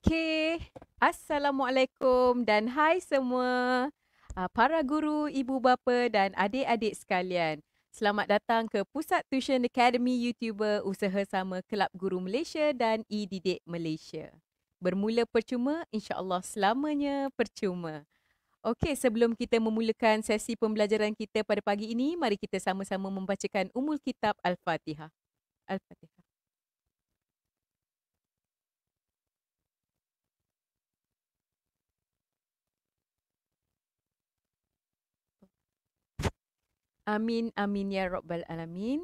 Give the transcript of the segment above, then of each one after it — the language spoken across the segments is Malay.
Okey. Assalamualaikum dan hai semua ah, para guru, ibu bapa dan adik-adik sekalian. Selamat datang ke Pusat Tuition Academy YouTuber usaha sama Kelab Guru Malaysia dan E-Didik Malaysia. Bermula percuma, insya-Allah selamanya percuma. Okey, sebelum kita memulakan sesi pembelajaran kita pada pagi ini, mari kita sama-sama membacakan Umul Kitab Al-Fatihah. Al-Fatihah. Amin, amin ya Rabbal Alamin.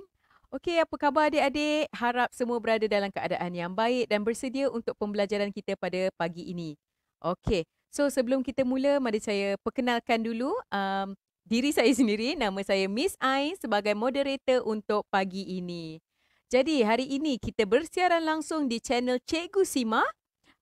Okey, apa khabar adik-adik? Harap semua berada dalam keadaan yang baik dan bersedia untuk pembelajaran kita pada pagi ini. Okey, so sebelum kita mula, mari saya perkenalkan dulu um, diri saya sendiri. Nama saya Miss Ain sebagai moderator untuk pagi ini. Jadi hari ini kita bersiaran langsung di channel Cikgu Sima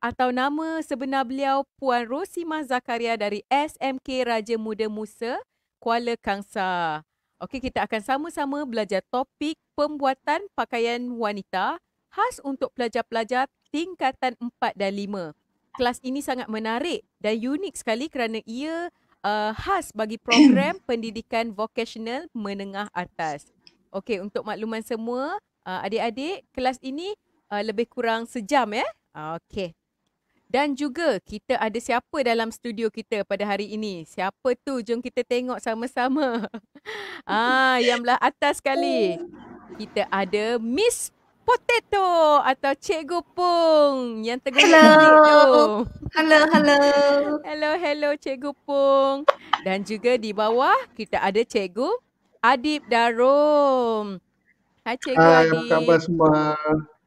atau nama sebenar beliau Puan Rosima Zakaria dari SMK Raja Muda Musa, Kuala Kangsar. Okey, kita akan sama-sama belajar topik pembuatan pakaian wanita khas untuk pelajar-pelajar tingkatan 4 dan 5. Kelas ini sangat menarik dan unik sekali kerana ia uh, khas bagi program pendidikan vocational menengah atas. Okey, untuk makluman semua, uh, adik-adik, kelas ini uh, lebih kurang sejam ya. Okey, dan juga kita ada siapa dalam studio kita pada hari ini? Siapa tu? Jom kita tengok sama-sama. ah, yang belah atas sekali. Kita ada Miss Potato atau Cikgu Pung yang tengah hello. Hello, hello. Hello, hello Cikgu Pung. Dan juga di bawah kita ada Cikgu Adib Darum. Hai Cikgu Hai, Adib. Hai, apa khabar semua?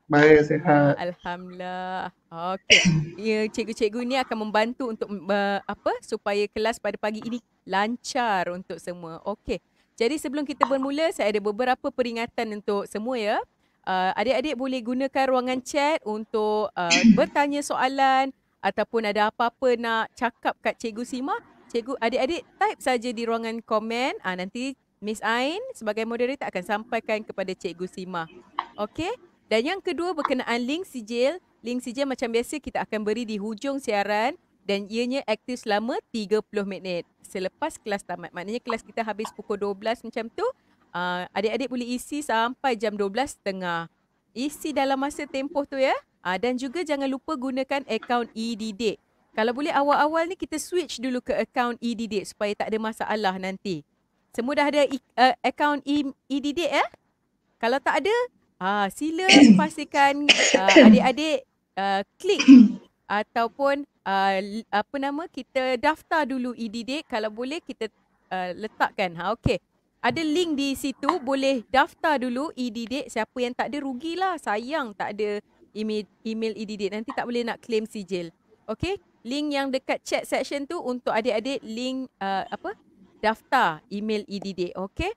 Baik, sehat. Alhamdulillah. Okey. Ya, cikgu-cikgu ni akan membantu untuk uh, apa supaya kelas pada pagi ini lancar untuk semua. Okey. Jadi sebelum kita bermula, saya ada beberapa peringatan untuk semua ya. Uh, adik-adik boleh gunakan ruangan chat untuk uh, bertanya soalan ataupun ada apa-apa nak cakap kat cikgu Sima. Cikgu, adik-adik type saja di ruangan komen. Uh, nanti Miss Ain sebagai moderator akan sampaikan kepada cikgu Sima. Okey. Dan yang kedua berkenaan link sijil. Link sijil macam biasa kita akan beri di hujung siaran dan ianya aktif selama 30 minit selepas kelas tamat. Maknanya kelas kita habis pukul 12 macam tu. Uh, adik-adik boleh isi sampai jam 12.30. Isi dalam masa tempoh tu ya. Uh, dan juga jangan lupa gunakan akaun e Kalau boleh awal-awal ni kita switch dulu ke akaun e supaya tak ada masalah nanti. Semua dah ada e- uh, akaun e- ya. Kalau tak ada, Ah, sila pastikan ah, adik-adik uh, klik ataupun uh, apa nama kita daftar dulu e kalau boleh kita uh, letakkan. Ha okey. Ada link di situ boleh daftar dulu e siapa yang tak ada rugilah. Sayang tak ada email email e nanti tak boleh nak claim sijil. Okey? Link yang dekat chat section tu untuk adik-adik link uh, apa? daftar email e-didik. Okey?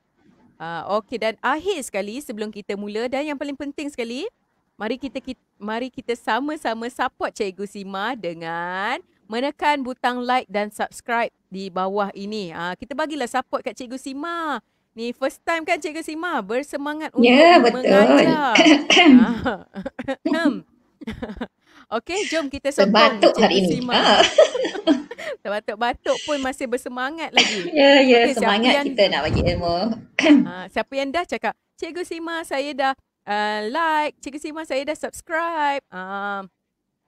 Uh, Okey dan akhir sekali sebelum kita mula dan yang paling penting sekali mari kita, kita mari kita sama-sama support Cikgu Sima dengan menekan butang like dan subscribe di bawah ini. Uh, kita bagilah support kat Cikgu Sima. Ni first time kan Cikgu Sima bersemangat ya, untuk yeah, betul. mengajar. Ah, Okay, jom kita sokong Terbatuk hari ini. Terbatuk-batuk ha. pun masih bersemangat lagi. Ya, yeah, ya. Yeah, okay, semangat yang, kita nak bagi ilmu. uh, siapa yang dah cakap, Cikgu Sima saya dah uh, like, Cikgu Sima saya dah subscribe. Uh,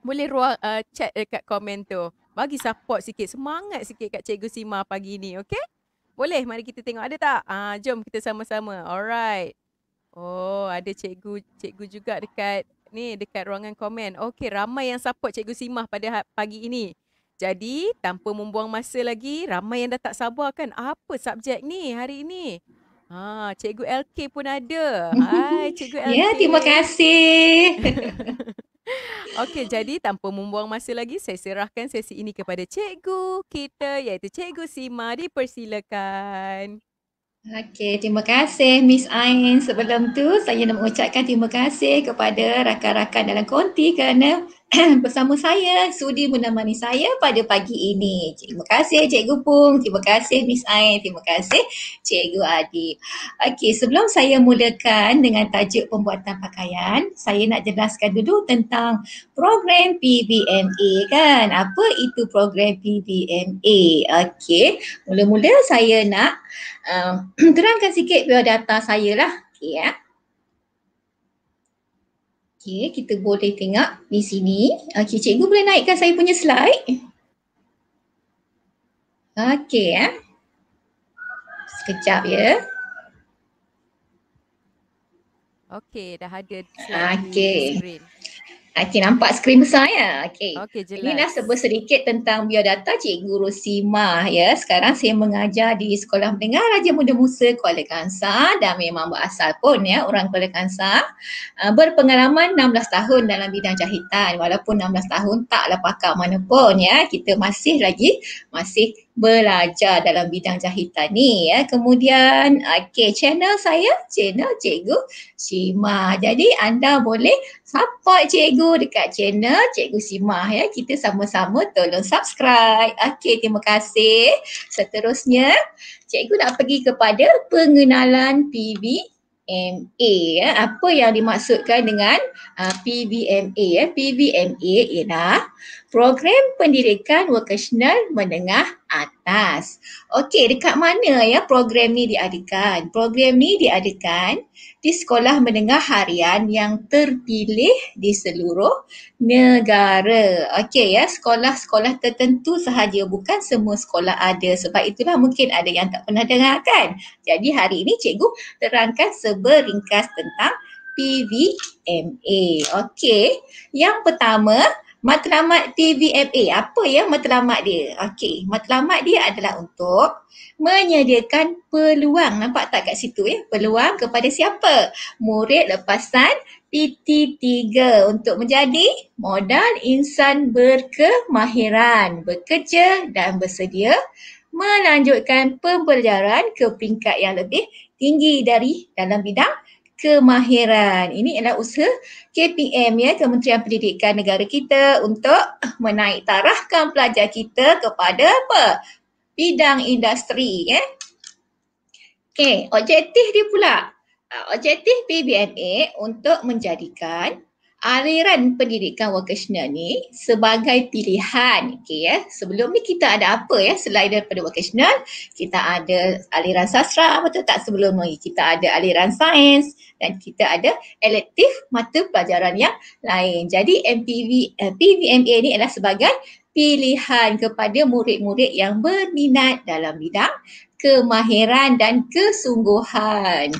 boleh ruang uh, chat dekat komen tu. Bagi support sikit, semangat sikit kat Cikgu Sima pagi ni, okay? Boleh, mari kita tengok ada tak? Uh, jom kita sama-sama. Alright. Oh, ada cikgu, cikgu juga dekat ni dekat ruangan komen. Okey, ramai yang support Cikgu Simah pada ha-, pagi ini. Jadi, tanpa membuang masa lagi, ramai yang dah tak sabar kan apa subjek ni hari ini. Ha, Cikgu LK pun ada. Hai, Cikgu LK. Ya, terima kasih. Okey, jadi tanpa membuang masa lagi, saya serahkan sesi ini kepada Cikgu kita iaitu Cikgu Simah Dipersilakan. Okey, terima kasih Miss Ain. Sebelum tu saya nak mengucapkan terima kasih kepada rakan-rakan dalam konti kerana bersama saya, sudi menemani saya pada pagi ini. Terima kasih Cikgu Pung, terima kasih Miss Ain, terima kasih Cikgu Adib. Okey, sebelum saya mulakan dengan tajuk pembuatan pakaian, saya nak jelaskan dulu tentang program PBMA kan. Apa itu program PBMA? Okey, mula-mula saya nak uh, terangkan sikit biodata saya lah. Okey ya. Okey, kita boleh tengok di sini. Okey, cikgu boleh naikkan saya punya slide? Okey ya. Eh. Sekejap ya. Okey, dah ada slide okay. Okey, nampak skrin besar ya? Okey. Okay, jelas. Inilah sebut sedikit tentang biodata Cikgu Rosima ya. Sekarang saya mengajar di Sekolah Mendengar Raja Muda Musa Kuala Kangsar dan memang berasal pun ya orang Kuala Kangsar. Ah, berpengalaman 16 tahun dalam bidang jahitan walaupun 16 tahun taklah pakar mana pun ya. Kita masih lagi masih belajar dalam bidang jahitan ni ya. Kemudian okey channel saya channel cikgu Sima. Jadi anda boleh support cikgu dekat channel cikgu Sima ya. Kita sama-sama tolong subscribe. Okey terima kasih. Seterusnya cikgu nak pergi kepada pengenalan PBT. PBMA. Eh. Ya. Apa yang dimaksudkan dengan uh, ah, PBMA? Eh. Ya? PBMA ialah Program Pendidikan Vocational Menengah Atas. Okey, dekat mana ya program ni diadakan? Program ni diadakan di sekolah menengah harian yang terpilih di seluruh negara. Okey ya, sekolah-sekolah tertentu sahaja bukan semua sekolah ada. Sebab itulah mungkin ada yang tak pernah dengar kan. Jadi hari ini cikgu terangkan seberingkas tentang PVMA. Okey, yang pertama Matlamat TVMA. Apa ya matlamat dia? Okey, matlamat dia adalah untuk menyediakan peluang. Nampak tak kat situ ya? Peluang kepada siapa? Murid lepasan PT3 untuk menjadi modal insan berkemahiran, bekerja dan bersedia melanjutkan pembelajaran ke peringkat yang lebih tinggi dari dalam bidang kemahiran. Ini adalah usaha KPM ya Kementerian Pendidikan Negara kita untuk menaik tarafkan pelajar kita kepada apa? Bidang industri ya. Okey, objektif dia pula. Objektif PBNA untuk menjadikan aliran pendidikan vocational ni sebagai pilihan okey ya sebelum ni kita ada apa ya selain daripada vocational kita ada aliran sastra apa tu tak sebelum ni kita ada aliran sains dan kita ada elektif mata pelajaran yang lain jadi MPV eh, PVMA ni adalah sebagai pilihan kepada murid-murid yang berminat dalam bidang kemahiran dan kesungguhan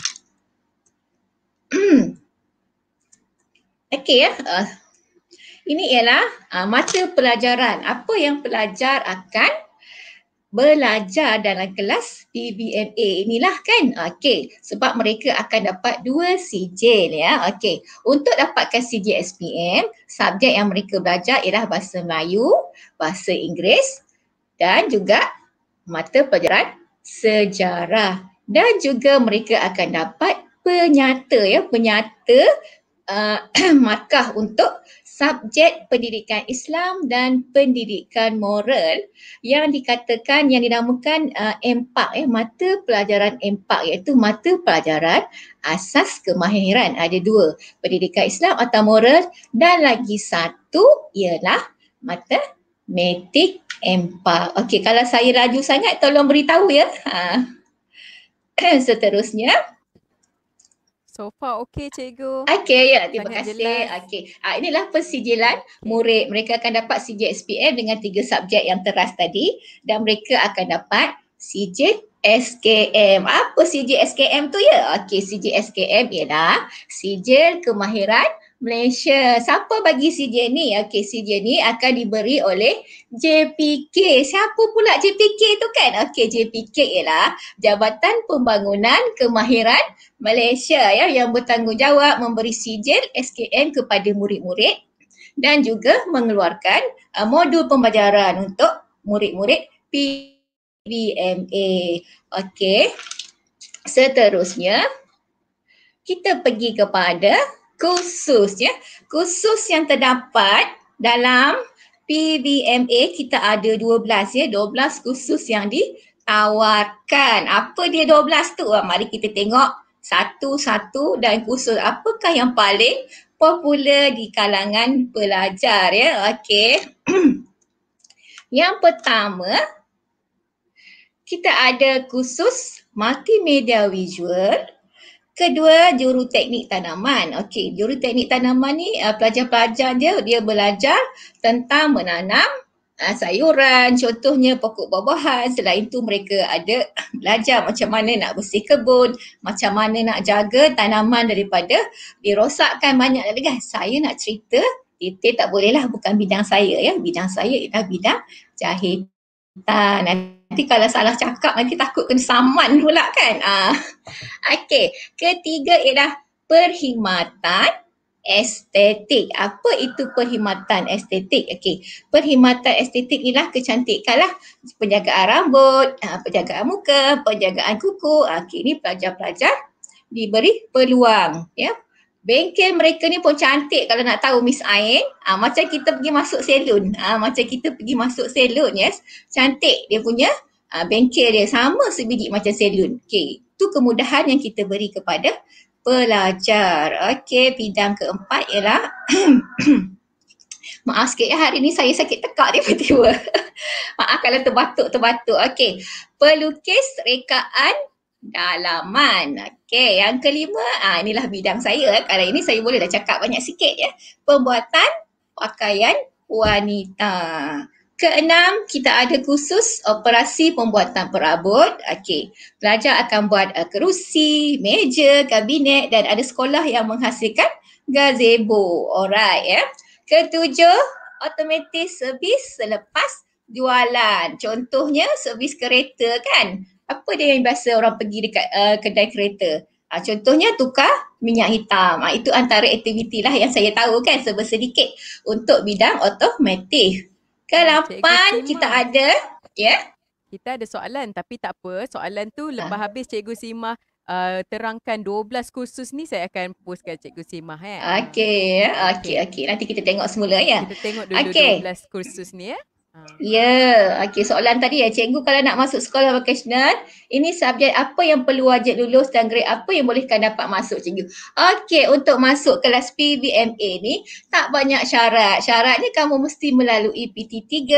hmm. Okey ya. Uh, ini ialah uh, mata pelajaran. Apa yang pelajar akan belajar dalam kelas PBMA inilah kan. Okey, sebab mereka akan dapat dua sijil ya. Okey, untuk dapatkan sijil SPM, subjek yang mereka belajar ialah bahasa Melayu, bahasa Inggeris dan juga mata pelajaran sejarah. Dan juga mereka akan dapat penyata ya, penyata uh, markah untuk subjek pendidikan Islam dan pendidikan moral yang dikatakan yang dinamakan uh, empat ya eh, mata pelajaran empat iaitu mata pelajaran asas kemahiran ada dua pendidikan Islam atau moral dan lagi satu ialah mata matematik empat. Okey kalau saya raju sangat tolong beritahu ya. Ha. Seterusnya So far okey cikgu. Okey ya, terima Banyak kasih. Okey. Ah inilah persijilan murid. Mereka akan dapat CJ SPM dengan tiga subjek yang teras tadi dan mereka akan dapat CJ SKM. Apa CJ SKM tu ya? Okey, CJ SKM ialah sijil kemahiran Malaysia. Siapa bagi si Jenny? Okey, si Jenny akan diberi oleh JPK. Siapa pula JPK tu kan? Okey, JPK ialah Jabatan Pembangunan Kemahiran Malaysia ya yang bertanggungjawab memberi CJ SKM kepada murid-murid dan juga mengeluarkan uh, modul pembelajaran untuk murid-murid PBMA. Okey. Seterusnya kita pergi kepada khusus ya. Khusus yang terdapat dalam PBMA kita ada 12 ya, 12 khusus yang ditawarkan. Apa dia 12 tu? Ah, mari kita tengok satu-satu dan khusus apakah yang paling popular di kalangan pelajar ya. Okey. yang pertama kita ada khusus multimedia visual Kedua, juru teknik tanaman. Okey, juru teknik tanaman ni uh, pelajar-pelajar dia dia belajar tentang menanam uh, sayuran, contohnya pokok buah-buahan. Selain tu mereka ada belajar macam mana nak bersih kebun, macam mana nak jaga tanaman daripada dirosakkan banyak lagi. Kan, saya nak cerita, detail tak bolehlah bukan bidang saya ya. Bidang saya ialah bidang jahit. Ah, nanti kalau salah cakap nanti takut kena saman pula kan. Ah. Okey, ketiga ialah perkhidmatan estetik. Apa itu perkhidmatan estetik? Okey, perkhidmatan estetik ialah kecantikan lah. Penjagaan rambut, ah, penjagaan muka, penjagaan kuku. Ah, okey, ni pelajar-pelajar diberi peluang ya Bengkel mereka ni pun cantik kalau nak tahu Miss Ain. Ha, macam kita pergi masuk salon. Ha, macam kita pergi masuk salon yes. Cantik dia punya ha, bengkel dia. Sama sebiji macam salon. Okay. Itu kemudahan yang kita beri kepada pelajar. Okay. Bidang keempat ialah Maaf sikit ya hari ni saya sakit tekak tiba-tiba. Maaf kalau terbatuk-terbatuk. Okey. Pelukis rekaan dalaman. Okey, yang kelima, ah inilah bidang saya. Kali ini saya boleh dah cakap banyak sikit ya. Pembuatan pakaian wanita. Keenam, kita ada kursus operasi pembuatan perabot. Okey, pelajar akan buat uh, kerusi, meja, kabinet dan ada sekolah yang menghasilkan gazebo. Alright, ya. Ketujuh, otomatis servis selepas jualan. Contohnya servis kereta kan apa dia yang biasa orang pergi dekat uh, kedai kereta? Uh, contohnya tukar minyak hitam. Uh, itu antara aktiviti lah yang saya tahu kan sebesar sedikit untuk bidang otomatik. Kelapan kita ada, ya? Yeah? Kita ada soalan tapi tak apa. Soalan tu ah. lepas ha. habis Cikgu sima uh, eh, terangkan 12 kursus ni saya akan post kat Cikgu sima ya. Eh. Okey, okay, okey. Okay. Nanti kita tengok semula ya. Kita tengok dulu okay. 12 kursus ni ya. Eh. Ah. Ya, yeah. okey soalan tadi ya cikgu kalau nak masuk sekolah vocational ini subjek apa yang perlu wajib lulus dan grade apa yang bolehkan dapat masuk cikgu. Okay, untuk masuk kelas PBMA ni tak banyak syarat. Syaratnya kamu mesti melalui PT3,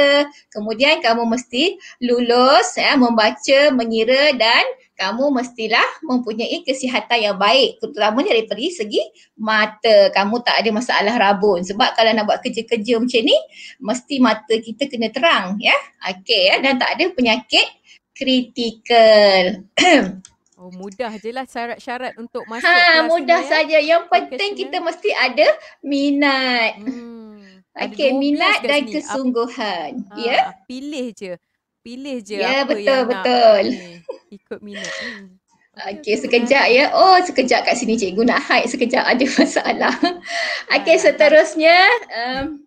kemudian kamu mesti lulus ya membaca, mengira dan kamu mestilah mempunyai kesihatan yang baik terutamanya daripada segi mata kamu tak ada masalah rabun sebab kalau nak buat kerja-kerja macam ni mesti mata kita kena terang ya okey ya dan tak ada penyakit kritikal Oh mudah je lah syarat-syarat untuk ha, masuk ha, mudah ni, ya. saja. Yang penting kita ya. mesti ada minat. Hmm. Okey, minat dan sini. kesungguhan. Ah, ya. Yeah. Pilih je pilih je yeah, apa betul, yang betul. nak eh, ikut minat. Okay sekejap ya. Oh sekejap kat sini cikgu nak hide sekejap ada masalah. Okay ah, seterusnya um,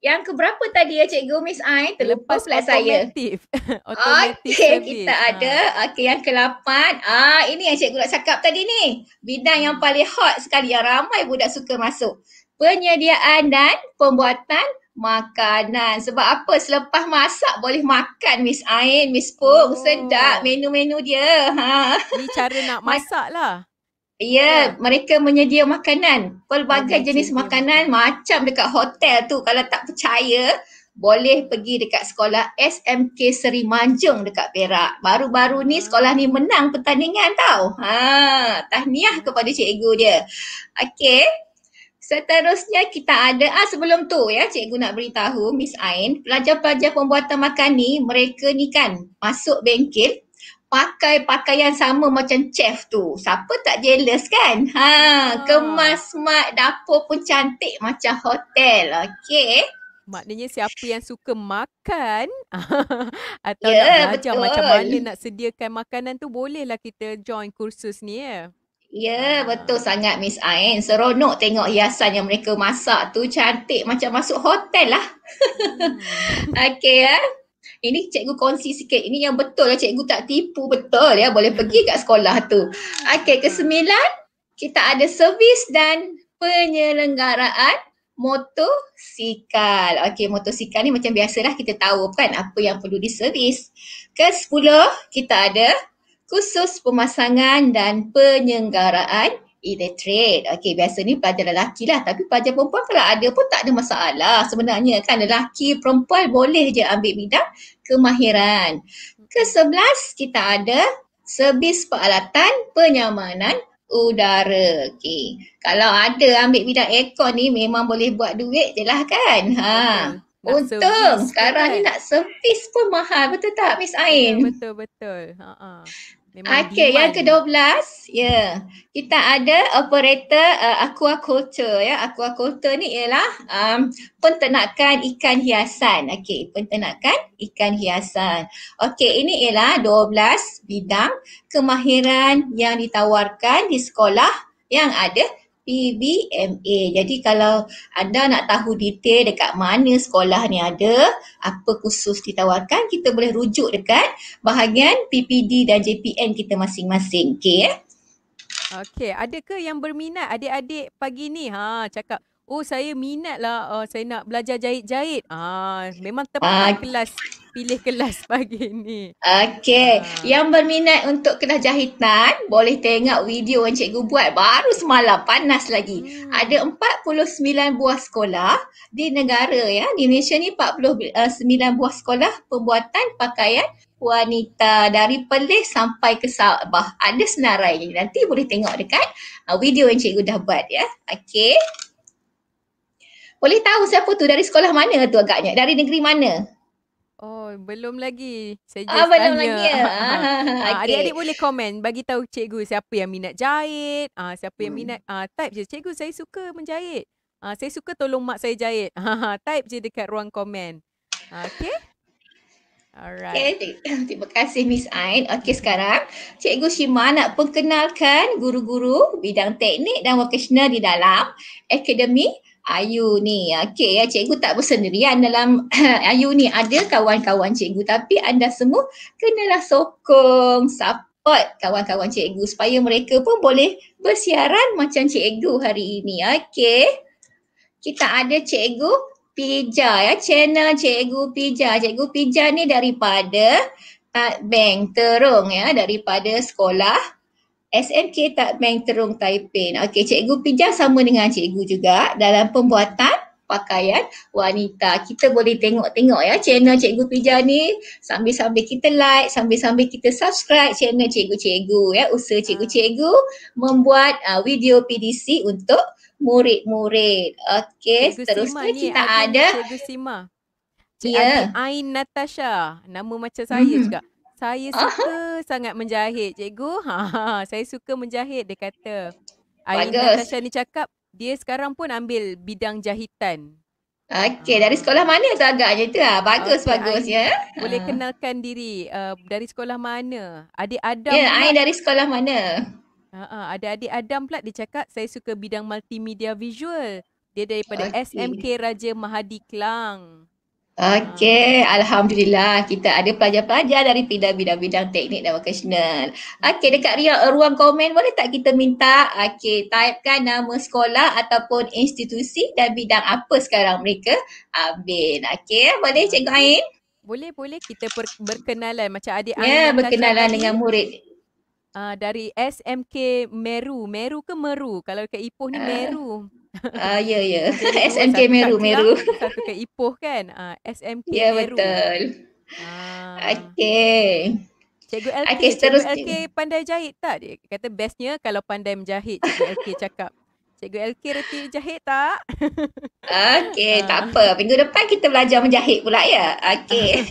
yang keberapa tadi ya cikgu Miss Ain terlepas flat saya. Okay kita ha. ada. Okay yang ke lapan. Ah, ini yang cikgu nak cakap tadi ni. Bidang yang paling hot sekali yang ramai budak suka masuk. Penyediaan dan pembuatan makanan. Sebab apa selepas masak boleh makan Miss Ain, Miss Pung. Oh. Sedap menu-menu dia. Ha. Ini cara nak masak lah. Ya, yeah, yeah. mereka menyedia makanan. Pelbagai yeah, jenis yeah. makanan macam dekat hotel tu kalau tak percaya boleh pergi dekat sekolah SMK Seri Manjung dekat Perak. Baru-baru ni hmm. sekolah ni menang pertandingan tau. Ha, tahniah hmm. kepada cikgu dia. Okey, Seterusnya kita ada ah sebelum tu ya cikgu nak beritahu Miss Ain pelajar-pelajar pembuatan makan ni mereka ni kan masuk bengkel pakai pakaian sama macam chef tu. Siapa tak jealous kan? Ha, ah. kemas smart dapur pun cantik macam hotel. Okey. Maknanya siapa yang suka makan atau yeah, nak belajar betul. macam mana nak sediakan makanan tu bolehlah kita join kursus ni ya. Eh? Ya, betul sangat Miss Ain. Seronok tengok hiasan yang mereka masak tu cantik macam masuk hotel lah. Hmm. Okey ya. Ini cikgu kongsi sikit. Ini yang betul lah cikgu tak tipu betul ya. Boleh hmm. pergi kat sekolah tu. Okey, hmm. sembilan kita ada servis dan penyelenggaraan motosikal. Okey, motosikal ni macam biasalah kita tahu kan apa yang perlu diservis. Ke sepuluh kita ada khusus pemasangan dan penyenggaraan elektrik. Okey, biasa ni pelajar lelaki lah tapi pelajar perempuan kalau ada pun tak ada masalah sebenarnya kan lelaki perempuan boleh je ambil bidang kemahiran. Ke sebelas kita ada servis peralatan penyamanan udara. Okey. Kalau ada ambil bidang aircon ni memang boleh buat duit je lah kan. Ha. Untung sekarang kan? ni nak servis pun mahal betul tak Miss ya, Ain? Betul betul. Ha Memang okay, demand. yang ke belas. ya. Yeah. Kita ada operator uh, aquaculture, ya. Yeah. Aquaculture ni ialah um, penternakan ikan hiasan. Okay, penternakan ikan hiasan. Okay, ini ialah dua belas bidang kemahiran yang ditawarkan di sekolah yang ada PBMA. Jadi kalau anda nak tahu detail dekat mana sekolah ni ada, apa khusus ditawarkan, kita boleh rujuk dekat bahagian PPD dan JPN kita masing-masing. Okey eh? Okey, ada ke yang berminat adik-adik pagi ni? Ha, cakap Oh saya minatlah uh, saya nak belajar jahit-jahit. Ah memang tepat uh, kelas pilih kelas pagi ni. Okey, ha. yang berminat untuk kelas jahitan boleh tengok video yang cikgu buat baru semalam panas lagi. Hmm. Ada 49 buah sekolah di negara ya. Di Malaysia ni 49 buah sekolah pembuatan pakaian wanita dari Perlis sampai ke Sabah. Ada senarai ni. Nanti boleh tengok dekat uh, video yang cikgu dah buat ya. Okey. Boleh tahu siapa tu dari sekolah mana tu agaknya? Dari negeri mana? Oh, belum lagi. Saya ah, just ah, belum tanya. lagi. Ya? Ah, ah, ah, okay. Adik-adik boleh komen bagi tahu cikgu siapa yang minat jahit, ah siapa yang hmm. minat ah type je. Cikgu saya suka menjahit. Ah saya suka tolong mak saya jahit. type je dekat ruang komen. Ah, okay. Alright. Okay, terima kasih Miss Ain. Okay sekarang Cikgu Shima nak perkenalkan guru-guru bidang teknik dan vokasional di dalam Akademi Ayu ni. Okey ya cikgu tak bersendirian dalam Ayu ni ada kawan-kawan cikgu tapi anda semua kenalah sokong support kawan-kawan cikgu supaya mereka pun boleh bersiaran macam cikgu hari ini. Okey. Kita ada cikgu Pija ya channel cikgu Pija. Cikgu Pija ni daripada uh, Bank Terung ya daripada sekolah SMK Tak Meng Terung Taipin. Okey, Cikgu Pinjam sama dengan Cikgu juga dalam pembuatan pakaian wanita. Kita boleh tengok-tengok ya channel Cikgu Pijar ni sambil-sambil kita like, sambil-sambil kita subscribe channel Cikgu-Cikgu ya. Usaha Cikgu-Cikgu membuat uh, video PDC untuk murid-murid. Okey, seterusnya Sima kita ni, ada Cikgu Sima. Cik ya. Ain Natasha. Nama macam saya hmm. juga saya ah. suka sangat menjahit cikgu. Ha, saya suka menjahit dia kata. Ayah Natasha ni cakap dia sekarang pun ambil bidang jahitan. Okey, ah. dari sekolah mana tu agaknya tu lah. Bagus, okay, bagus ya. Boleh ah. kenalkan diri uh, dari sekolah mana? Adik Adam. Ya, yeah, Ain dari sekolah mana? Ha, uh, ada adik Adam pula dia cakap saya suka bidang multimedia visual. Dia daripada okay. SMK Raja Mahadi Kelang. Okey, Alhamdulillah kita ada pelajar-pelajar dari bidang-bidang teknik dan vocational. Okey, dekat ria, ruang komen boleh tak kita minta okay typekan nama sekolah ataupun institusi dan bidang apa sekarang mereka ambil. Okey, ya? boleh Cikgu Ain? Boleh, boleh kita berkenalan macam adik Ya, yeah, berkenalan dengan murid. Uh, dari SMK Meru. Meru ke Meru? Kalau ke Ipoh ni uh. Meru. Ah ya ya. SMK Meru Meru. Satu ke Ipoh kan. Ah uh, SMK yeah, Meru. Ya betul. Ah. Okey. Cikgu LK, okay, cikgu LK pandai jahit tak? Dia kata bestnya kalau pandai menjahit Cikgu LK cakap. Cikgu LK reti jahit tak? Okey, uh. tak apa. Minggu depan kita belajar menjahit pula ya. Okey.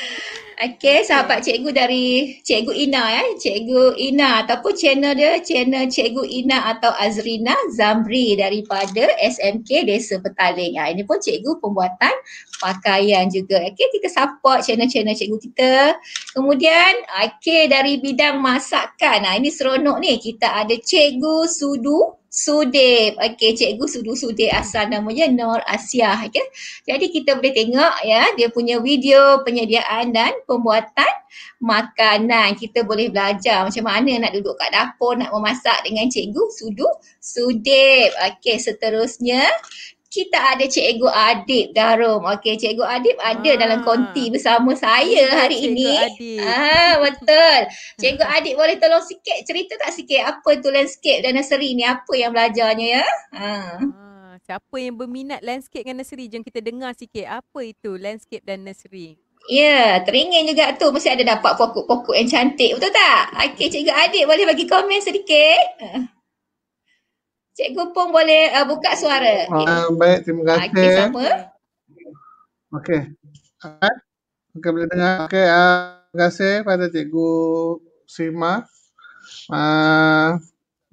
Okey, sahabat okay. cikgu dari Cikgu Ina ya. Cikgu Ina ataupun channel dia channel Cikgu Ina atau Azrina Zamri daripada SMK Desa Petaling. Ya, ini pun cikgu pembuatan pakaian juga. Okey, kita support channel-channel cikgu kita. Kemudian, okey dari bidang masakan. Ha, ini seronok ni. Kita ada Cikgu Sudu Sudip. Okey, cikgu Sudu Sudip asal namanya Nur Asiah. Okay. Jadi kita boleh tengok ya, dia punya video penyediaan dan pembuatan makanan. Kita boleh belajar macam mana nak duduk kat dapur, nak memasak dengan cikgu Sudu Sudip. Okey, seterusnya kita ada Cikgu Adib darum, Okey, Cikgu Adib ada ah. dalam konti bersama saya hari Cikgu ini. Adib. Ah, betul. Cikgu Adib boleh tolong sikit cerita tak sikit apa tu landscape dan nursery ni? Apa yang belajarnya ya? Ah. ah siapa yang berminat landscape dan nursery? Jom kita dengar sikit apa itu landscape dan nursery. Ya, yeah, teringin juga tu mesti ada dapat pokok-pokok yang cantik betul tak? Okey, Cikgu Adib boleh bagi komen sedikit? Ah. Cikgu pun boleh uh, buka suara. Uh, baik, terima ah, kasih. Okey, siapa? Okey. Okey, ah, okay, boleh dengar. Okey, uh, terima kasih pada Cikgu Sima uh,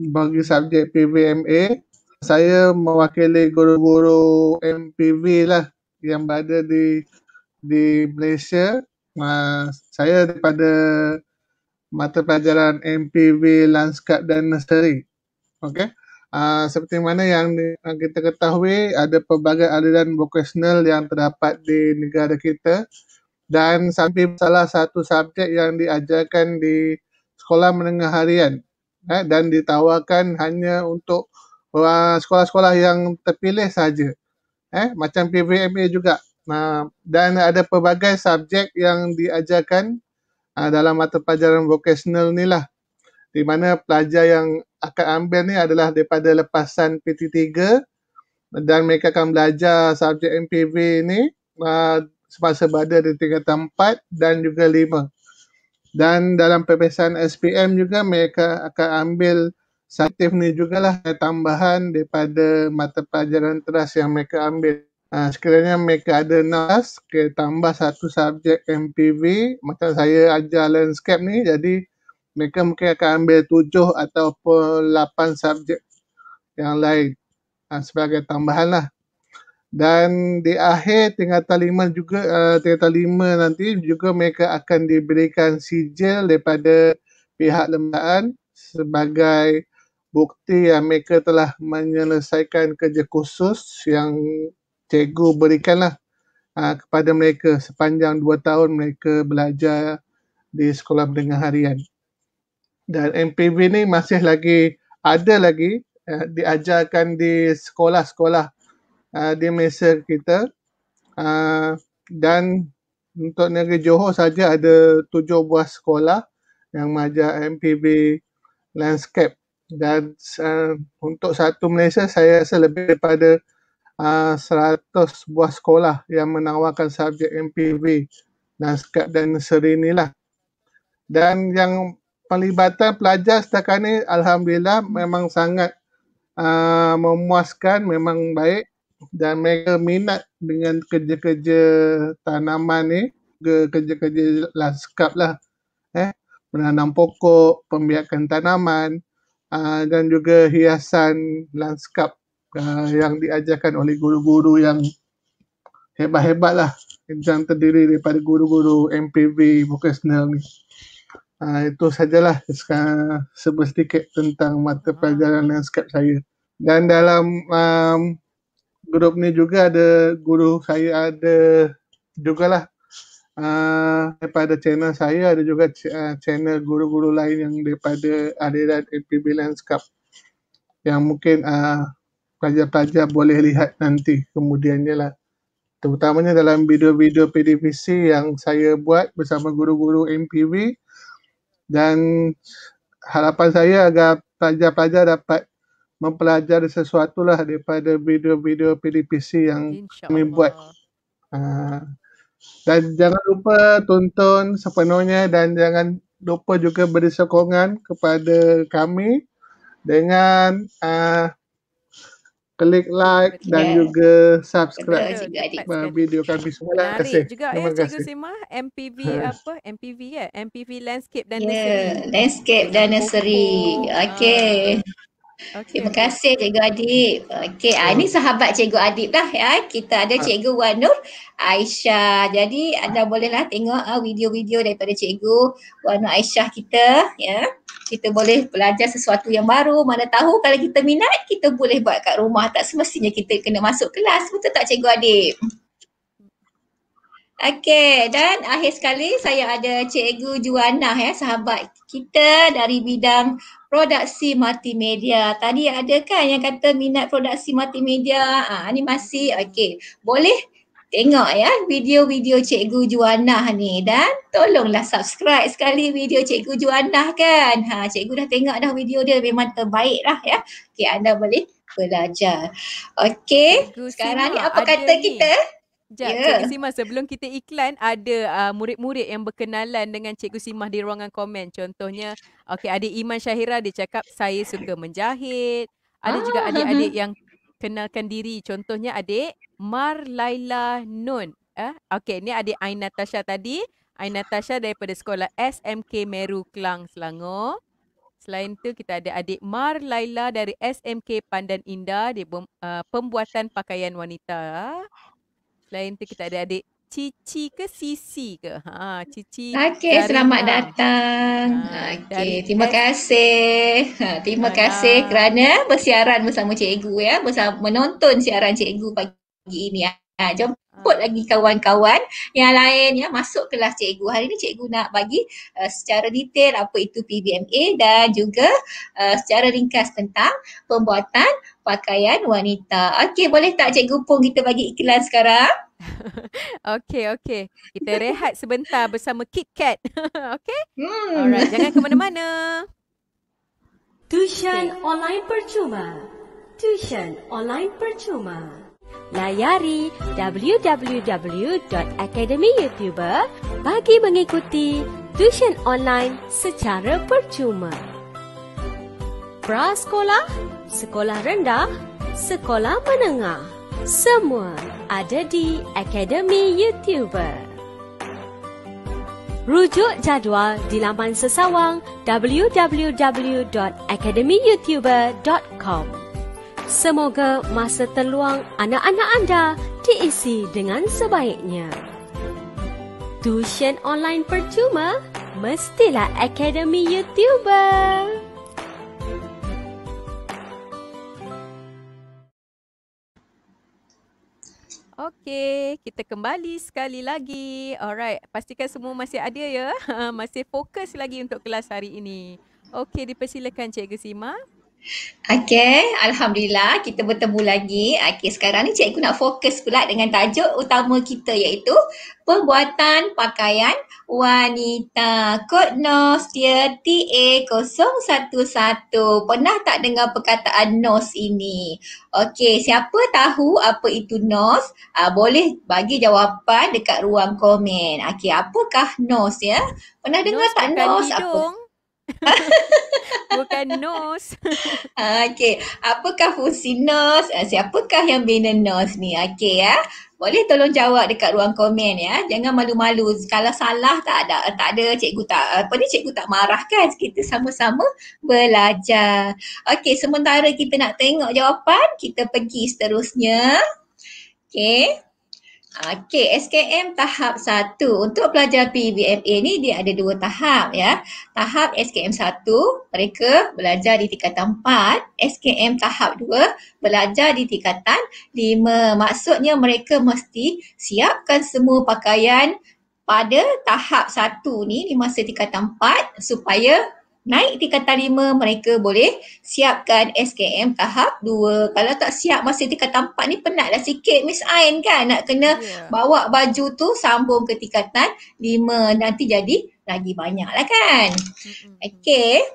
bagi subjek PVMA. Saya mewakili guru-guru MPV lah yang berada di di Malaysia. Uh, saya daripada mata pelajaran MPV, Landscape dan Nursery. Okey. Ah, seperti mana yang kita ketahui ada pelbagai aliran vocational yang terdapat di negara kita dan sampai salah satu subjek yang diajarkan di sekolah menengah harian eh, dan ditawarkan hanya untuk uh, sekolah-sekolah yang terpilih saja eh, macam PVMA juga nah, dan ada pelbagai subjek yang diajarkan uh, dalam mata pelajaran vocational ni lah di mana pelajar yang akan ambil ni adalah daripada lepasan PT3 dan mereka akan belajar subjek MPV ni uh, semasa berada di tingkatan 4 dan juga 5. Dan dalam perpesan SPM juga mereka akan ambil saktif ni jugalah tambahan daripada mata pelajaran teras yang mereka ambil. Uh, sekiranya mereka ada NAS, ke tambah satu subjek MPV macam saya ajar landscape ni jadi mereka mungkin akan ambil tujuh ataupun lapan subjek yang lain ha, sebagai tambahan lah. Dan di akhir tingkatan talima juga, uh, tingkatan lima nanti juga mereka akan diberikan sijil daripada pihak lembagaan sebagai bukti yang mereka telah menyelesaikan kerja khusus yang cikgu berikanlah uh, ha, kepada mereka sepanjang dua tahun mereka belajar di sekolah berdengar harian dan MPB ni masih lagi ada lagi uh, diajarkan di sekolah-sekolah uh, di Malaysia kita uh, dan untuk negeri Johor saja ada tujuh buah sekolah yang mengajar MPB landscape dan uh, untuk satu Malaysia saya rasa lebih daripada uh, 100 buah sekolah yang menawarkan subjek MPB landscape dan seri inilah dan yang pelibatan pelajar setakat ni alhamdulillah memang sangat uh, memuaskan memang baik dan mereka minat dengan kerja-kerja tanaman ni ke kerja-kerja laskap lah eh menanam pokok pembiakan tanaman uh, dan juga hiasan lanskap uh, yang diajarkan oleh guru-guru yang hebat-hebat lah yang terdiri daripada guru-guru MPV vocational ni. Uh, itu sajalah sekarang sedikit tentang mata ah. pelajaran landscape saya. Dan dalam um, grup ni juga ada guru saya ada jugalah uh, daripada channel saya ada juga uh, channel guru-guru lain yang daripada aliran MPB Landscape yang mungkin uh, pelajar-pelajar boleh lihat nanti kemudiannya lah. Terutamanya dalam video-video PDVC yang saya buat bersama guru-guru MPB dan harapan saya agar pelajar-pelajar dapat mempelajari sesuatu lah daripada video-video PDPC yang kami buat. Uh, dan jangan lupa tonton sepenuhnya dan jangan lupa juga beri sokongan kepada kami dengan uh, klik like okay. dan juga subscribe juga, juga, video kami semua. Terima kasih. Juga Terima ya, kasih. Cikgu Sima, MPV yes. Hmm. apa? MPV ya? Yeah. MPV Landscape dan yeah. Nursery. Landscape dan Nursery. Okey. Okay. Okay. Terima kasih Cikgu Adib. Okay, ah, ini sahabat Cikgu Adib lah ya. Kita ada ah. Cikgu Wanur, Nur Aisyah. Jadi anda bolehlah tengok ah, video-video daripada Cikgu Wanur Nur Aisyah kita ya. Yeah kita boleh belajar sesuatu yang baru mana tahu kalau kita minat kita boleh buat kat rumah tak semestinya kita kena masuk kelas betul tak cikgu Adib Okey dan akhir sekali saya ada cikgu Juana ya sahabat kita dari bidang produksi multimedia. Tadi ada kan yang kata minat produksi multimedia? ha, ah, animasi. Okey. Boleh tengok ya video-video Cikgu Juanah ni dan tolonglah subscribe sekali video Cikgu Juanah kan. Ha, Cikgu dah tengok dah video dia memang terbaik lah ya. Okey anda boleh belajar. Okey sekarang ni apa kata ni. kita? Sekejap, yeah. Cikgu Simah sebelum kita iklan ada uh, murid-murid yang berkenalan dengan Cikgu Simah di ruangan komen. Contohnya, okay, adik Iman Syahira dia cakap saya suka menjahit. Ada ah, juga adik-adik uh-huh. yang kenalkan diri. Contohnya adik Marlaila Nun. Eh? Okey, ni adik Ain Natasha tadi. Ain Natasha daripada sekolah SMK Meru Kelang, Selangor. Selain tu kita ada adik Marlaila dari SMK Pandan Indah di uh, eh, pembuatan pakaian wanita. Selain tu kita ada adik Cici ke Sisi ke? Ha, Cici. Okey, selamat ha. datang. Ha, Okey, terima kasih. Ha, terima ha. kasih kerana bersiaran bersama cikgu ya, bersama menonton siaran cikgu pagi ini. Ha, jom Jemput lagi kawan-kawan yang lain ya masuk kelas cikgu. Hari ni cikgu nak bagi uh, secara detail apa itu PBMA dan juga uh, secara ringkas tentang pembuatan pakaian wanita. Okey boleh tak cikgu pun kita bagi iklan sekarang? okay, okay. Kita rehat sebentar bersama Kit Kat. okay? Hmm. Alright, jangan ke mana-mana. Tuition okay. online percuma. Tuition online percuma layari www.academyyoutuber bagi mengikuti tuition online secara percuma. Prasekolah, sekolah rendah, sekolah menengah, semua ada di Academy YouTuber. Rujuk jadual di laman sesawang www.academyyoutuber.com. Semoga masa terluang anak-anak anda diisi dengan sebaiknya. Tuition online percuma? Mestilah Akademi YouTuber! Okey, kita kembali sekali lagi. Alright, pastikan semua masih ada ya. Masih fokus lagi untuk kelas hari ini. Okey, dipersilakan Cikgu Sima. Okay, Alhamdulillah kita bertemu lagi. Okay, sekarang ni cikgu nak fokus pula dengan tajuk utama kita iaitu Pembuatan Pakaian Wanita Kod NOS dia TA011. Pernah tak dengar perkataan NOS ini? Okay, siapa tahu apa itu NOS? Uh, boleh bagi jawapan dekat ruang komen. Okay, apakah NOS ya? Pernah dengar NOS tak NOS? Hidung. Apa? Bukan nos. Ah, okey, apakah fungsi nos? Ah, siapakah yang bina nos ni? Okey ya. Boleh tolong jawab dekat ruang komen ya. Jangan malu-malu. Kalau salah tak ada tak ada cikgu tak apa ni cikgu tak marah kan? Kita sama-sama belajar. Okey, sementara kita nak tengok jawapan, kita pergi seterusnya. Okey. Okey, SKM tahap 1. Untuk pelajar PBMA ni dia ada dua tahap ya. Tahap SKM 1, mereka belajar di tingkatan 4. SKM tahap 2, belajar di tingkatan 5. Maksudnya mereka mesti siapkan semua pakaian pada tahap 1 ni di masa tingkatan 4 supaya naik tingkatan 5 mereka boleh siapkan SKM tahap dua. Kalau tak siap masa tingkatan 4 ni penat penatlah sikit Miss Ain kan nak kena yeah. bawa baju tu sambung ke tingkatan 5 nanti jadi lagi banyak lah kan. Okay.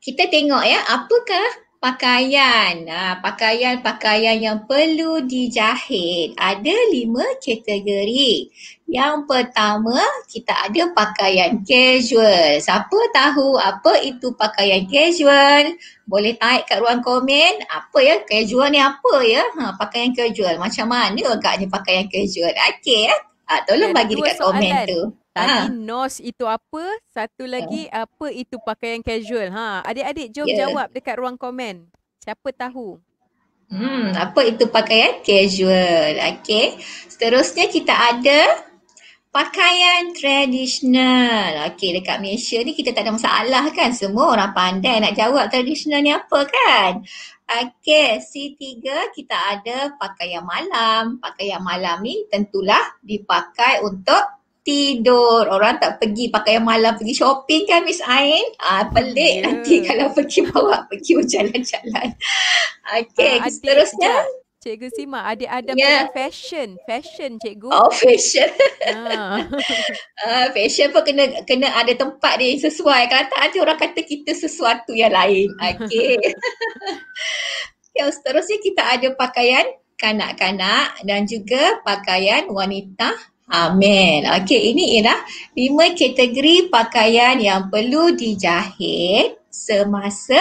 Kita tengok ya apakah pakaian. Ha, pakaian-pakaian yang perlu dijahit. Ada lima kategori. Yang pertama, kita ada pakaian casual. Siapa tahu apa itu pakaian casual? Boleh type kat ruang komen. Apa ya? Casual ni apa ya? Ha, pakaian casual. Macam mana agaknya pakaian casual? Okay ya. Ha, tolong ya, bagi dekat komen tu. Tadi ha. nos itu apa? Satu lagi ha. apa itu pakaian casual? Ha, adik-adik jom yeah. jawab dekat ruang komen. Siapa tahu? Hmm, apa itu pakaian casual? Okey. Seterusnya kita ada pakaian tradisional. Okey, dekat Malaysia ni kita tak ada masalah kan? Semua orang pandai nak jawab tradisional ni apa kan? Okey, C3 kita ada pakaian malam. Pakaian malam ni tentulah dipakai untuk tidur, orang tak pergi pakai yang malam pergi shopping kan Miss Ain. Ah pelik yeah. nanti kalau pergi bawa pergi jalan-jalan. Okey, uh, ah, seterusnya. Cikgu Sima, ada ada yeah. Ya. punya fashion. Fashion, cikgu. Oh, fashion. Ah. uh, fashion pun kena kena ada tempat dia yang sesuai. Kalau tak, nanti orang kata kita sesuatu yang lain. Okey. yang seterusnya, kita ada pakaian kanak-kanak dan juga pakaian wanita Amin. Okey, ini ialah lima kategori pakaian yang perlu dijahit semasa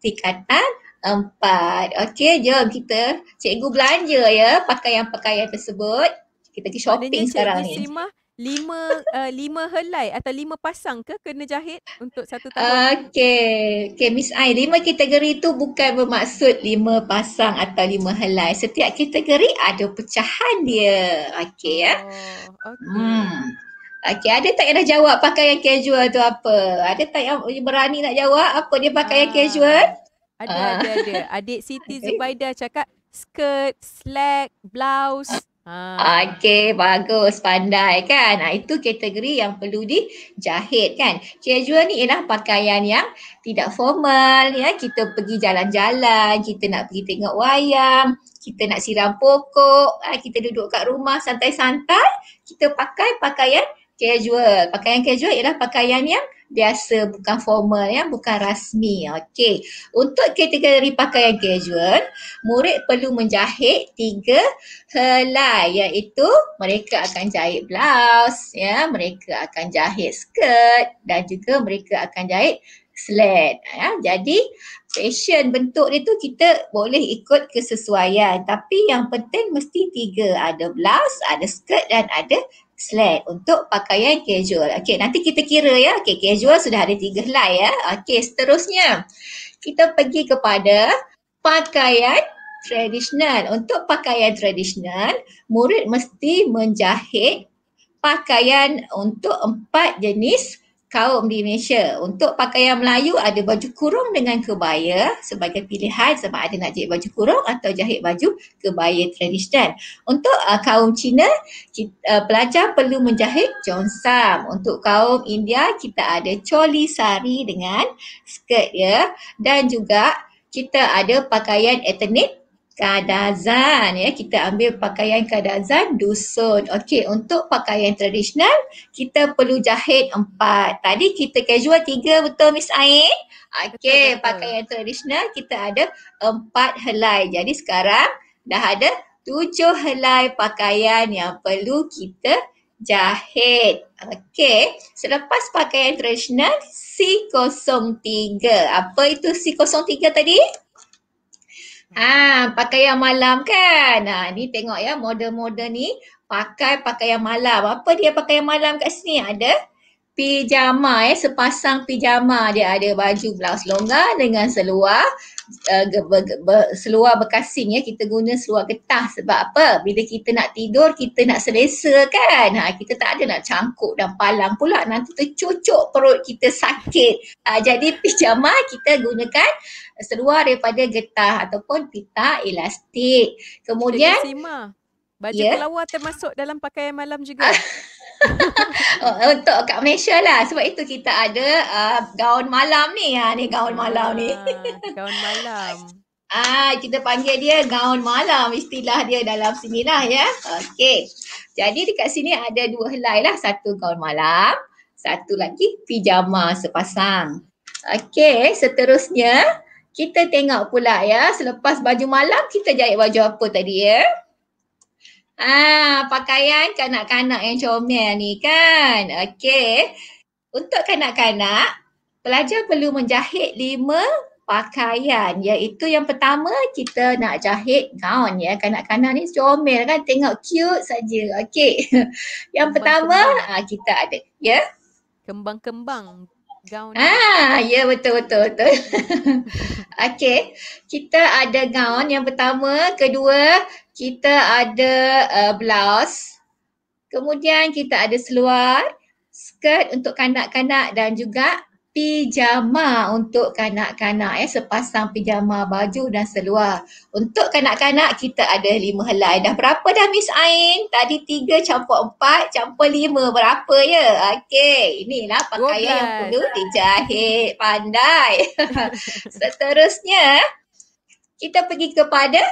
tingkatan empat. Okey, jom kita cikgu belanja ya pakaian-pakaian tersebut. Kita pergi shopping Adanya sekarang ni. Simah lima uh, lima helai atau lima pasang ke kena jahit untuk satu tabung? okay, Okey Miss Ai, lima kategori tu bukan bermaksud lima pasang atau lima helai. Setiap kategori ada pecahan dia. okay ya. Oh, okay. Hmm. Okey, ada tak yang dah jawab pakaian casual tu apa? Ada tak yang berani nak jawab apa dia pakaian ah, casual? Ada, ah. ada, ada. Adik Siti okay. Ah. Zubaidah cakap skirt, slack, blouse. Ah. Okay, bagus, pandai kan. Nah, itu kategori yang perlu dijahit kan. Casual ni ialah pakaian yang tidak formal ya. Kita pergi jalan-jalan, kita nak pergi tengok wayang, kita nak siram pokok, ah, kita duduk kat rumah santai-santai, kita pakai pakaian casual. Pakaian casual ialah pakaian yang biasa bukan formal ya bukan rasmi okey untuk kategori pakaian casual murid perlu menjahit tiga helai iaitu mereka akan jahit blouse ya mereka akan jahit skirt dan juga mereka akan jahit sled ya jadi fashion bentuk dia tu kita boleh ikut kesesuaian tapi yang penting mesti tiga ada blouse ada skirt dan ada slat untuk pakaian casual. Okey, nanti kita kira ya. Okey, casual sudah ada tiga helai ya. Okey, seterusnya kita pergi kepada pakaian tradisional. Untuk pakaian tradisional, murid mesti menjahit pakaian untuk empat jenis kaum di Malaysia. Untuk pakaian Melayu ada baju kurung dengan kebaya sebagai pilihan sebab ada nak jahit baju kurung atau jahit baju kebaya tradisional. Untuk uh, kaum Cina, kita, uh, pelajar perlu menjahit jonsam. Untuk kaum India, kita ada choli sari dengan skirt ya. Dan juga kita ada pakaian etnik Kadazan ya kita ambil pakaian kadazan dusun. Okey untuk pakaian tradisional kita perlu jahit empat. Tadi kita casual tiga betul Miss Ain? Okey pakaian tradisional kita ada empat helai. Jadi sekarang dah ada tujuh helai pakaian yang perlu kita jahit. Okey selepas pakaian tradisional C03. Apa itu C03 tadi? Ah, yang malam kan? Ha, ni tengok ya model-model ni pakai pakai yang malam. Apa dia pakai yang malam kat sini? Ada pijama ya, eh? sepasang pijama dia ada baju blouse longgar dengan seluar uh, eh, ber, ber, seluar berkasing ya. Kita guna seluar getah sebab apa? Bila kita nak tidur, kita nak selesa kan? Ha, kita tak ada nak cangkuk dan palang pula. Nanti tercucuk perut kita sakit. Ha, jadi pijama kita gunakan seluar daripada getah ataupun pita elastik. Kemudian Cik Sima, baju yeah. kelawar termasuk dalam pakaian malam juga. Oh, untuk kat Malaysia lah sebab itu kita ada uh, gaun malam ni ha ni gaun ah, malam ni. Ah, gaun malam. Ah kita panggil dia gaun malam istilah dia dalam sini lah ya. Okey. Jadi dekat sini ada dua helai lah satu gaun malam, satu lagi pijama sepasang. Okey, seterusnya kita tengok pula ya selepas baju malam kita jahit baju apa tadi ya. Ah, pakaian kanak-kanak yang comel ni kan. Okey. Untuk kanak-kanak, pelajar perlu menjahit lima pakaian iaitu yang pertama kita nak jahit gaun ya kanak-kanak ni comel kan tengok cute saja okey yang kembang pertama kembang. Ha, kita ada ya yeah? kembang-kembang gaun. Ah, ya betul betul betul. Okey, kita ada gaun yang pertama, kedua kita ada uh, blouse. Kemudian kita ada seluar, skirt untuk kanak-kanak dan juga pijama untuk kanak-kanak ya sepasang pijama baju dan seluar. Untuk kanak-kanak kita ada lima helai. Dah berapa dah Miss Ain? Tadi tiga campur empat campur lima berapa ya? Okey inilah pakaian yang perlu dijahit pandai. Seterusnya kita pergi kepada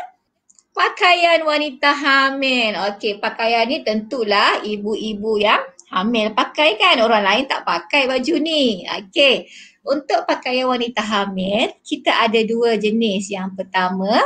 pakaian wanita hamil. Okey pakaian ni tentulah ibu-ibu yang hamil pakai kan orang lain tak pakai baju ni. Okey. Untuk pakaian wanita hamil, kita ada dua jenis. Yang pertama,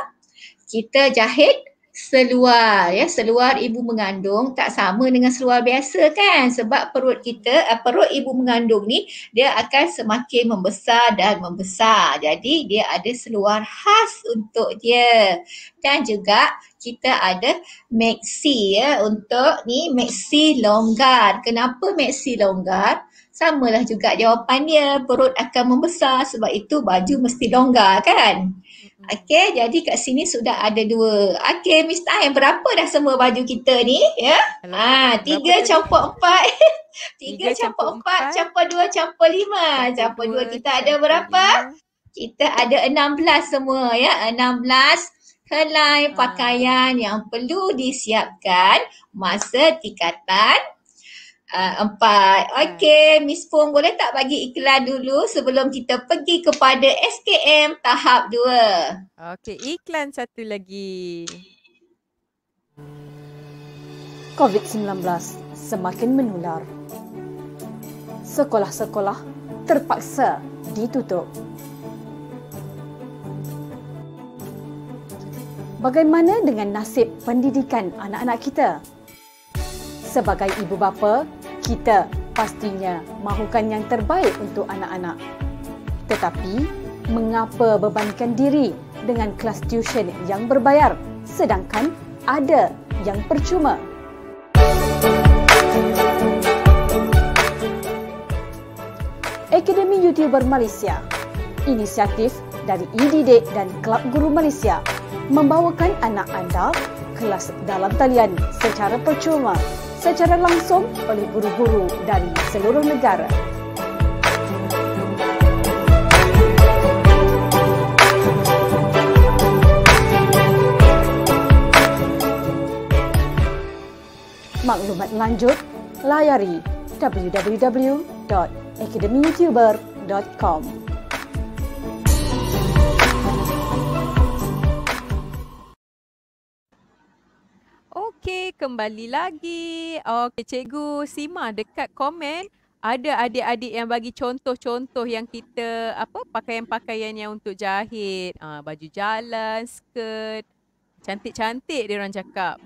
kita jahit seluar ya seluar ibu mengandung tak sama dengan seluar biasa kan sebab perut kita eh, perut ibu mengandung ni dia akan semakin membesar dan membesar jadi dia ada seluar khas untuk dia dan juga kita ada maxi ya untuk ni maxi longgar kenapa maxi longgar samalah juga jawapan dia perut akan membesar sebab itu baju mesti longgar kan Okey, jadi kat sini sudah ada dua. Okey, Miss Tahan, berapa dah semua baju kita ni? Ya. Yeah? Ha, ah, tiga campur empat. tiga campur empat, campur dua, campur lima. Campur dua, kita ada berapa? Kita ada enam belas semua ya. Enam belas helai ah. pakaian yang perlu disiapkan masa tikatan. Uh, empat. Okey, Miss Pung boleh tak bagi iklan dulu sebelum kita pergi kepada SKM tahap dua? Okey, iklan satu lagi. COVID-19 semakin menular. Sekolah-sekolah terpaksa ditutup. Bagaimana dengan nasib pendidikan anak-anak kita? Sebagai ibu bapa, kita pastinya mahukan yang terbaik untuk anak-anak. Tetapi, mengapa bebankan diri dengan kelas tuition yang berbayar sedangkan ada yang percuma? Akademi YouTuber Malaysia, inisiatif dari IDD e dan Kelab Guru Malaysia membawakan anak anda kelas dalam talian secara percuma secara langsung oleh guru-guru dari seluruh negara. Maklumat lanjut, layari www.academyyoutuber.com. Okey, kembali lagi. Okey, cikgu Sima dekat komen ada adik-adik yang bagi contoh-contoh yang kita apa pakaian-pakaian yang untuk jahit. Ah, baju jalan, skirt. Cantik-cantik dia orang cakap.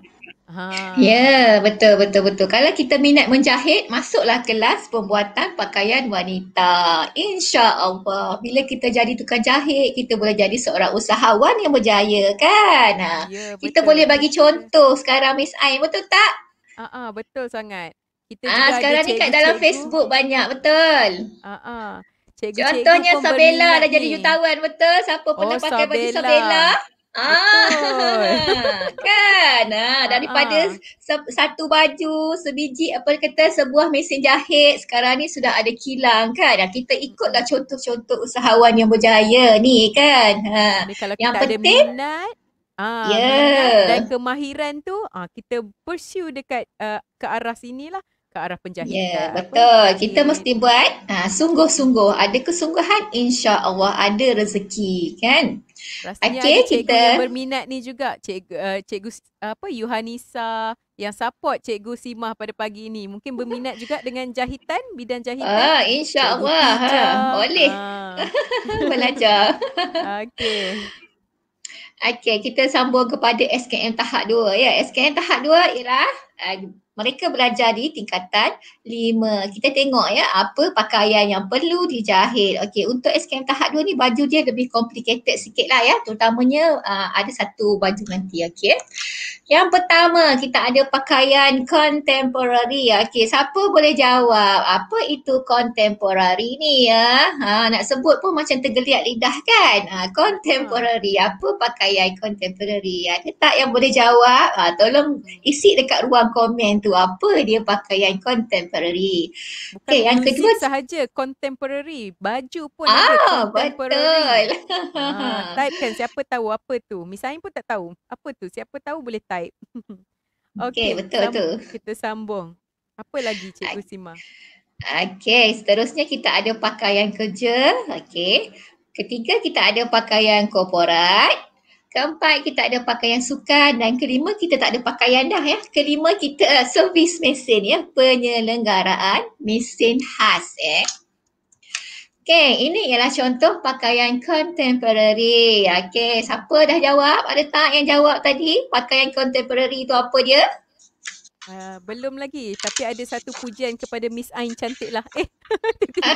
Ha. Ya, betul betul betul. Kalau kita minat menjahit, masuklah kelas pembuatan pakaian wanita. Insya-Allah, bila kita jadi tukang jahit, kita boleh jadi seorang usahawan yang berjaya, kan? Ha. Ya, betul. Kita boleh bagi contoh sekarang Miss Ain, betul tak? Ah, uh-uh, betul sangat. Kita ah, juga sekarang ni kat cikgu. dalam Facebook banyak, betul. Ah, uh-uh. cikgu. Contohnya Sabella dah jadi jutawan, betul? Siapa pernah oh, pakai Sabella. baju Sabella? Ah, kan? Ah, ah daripada ah. satu baju, sebiji, apa kata sebuah mesin jahit sekarang ni sudah ada kilang kan? Dan ah, kita ikutlah contoh-contoh usahawan yang berjaya ni kan? Ha. Jadi, kalau yang kita penting, minat, ah, yeah. minat dan kemahiran tu ah, kita pursue dekat uh, ke arah sini lah ke arah penjahitan. Ya, yeah, betul. Apa kita ini? mesti buat ha, sungguh-sungguh. Ada kesungguhan, insya-Allah ada rezeki, kan? Rasanya okay, ada cikgu kita... yang berminat ni juga. Eh, cikgu, uh, cikgu apa, Yuhanisa yang support Cikgu Simah pada pagi ini. Mungkin berminat juga dengan jahitan, bidan jahitan. Ah, uh, InsyaAllah. Ha, boleh. Ha. Belajar. Okay okay kita sambung kepada SKM tahap 2 ya. SKM tahap 2 ialah uh, mereka belajar di tingkatan lima. Kita tengok ya apa pakaian yang perlu dijahit. Okey untuk SKM tahap dua ni baju dia lebih complicated sikit lah ya. Terutamanya uh, ada satu baju nanti okey. Yang pertama kita ada pakaian contemporary. Ya. Okey, siapa boleh jawab apa itu contemporary ni ya? Ha nak sebut pun macam tergeliat lidah kan. Ha contemporary hmm. apa pakaian contemporary? Ada tak yang boleh jawab? Ha tolong isi dekat ruang komen tu apa dia pakaian contemporary. Okey, yang kedua sahaja contemporary, baju pun ah, ada contemporary. Betul. Ha, type kan siapa tahu apa tu? Misain pun tak tahu. Apa tu? Siapa tahu boleh type vibe. okay, okay, betul tu. Kita sambung. Apa lagi Cikgu Sima? Okay, seterusnya kita ada pakaian kerja. Okay. Ketiga, kita ada pakaian korporat. Keempat, kita ada pakaian sukan. Dan kelima, kita tak ada pakaian dah ya. Kelima, kita uh, servis mesin ya. Penyelenggaraan mesin khas eh. Okay, ini ialah contoh pakaian contemporary. Okay, siapa dah jawab? Ada tak yang jawab tadi? Pakaian contemporary tu apa dia? Uh, belum lagi tapi ada satu pujian kepada Miss Ain cantik lah. Eh,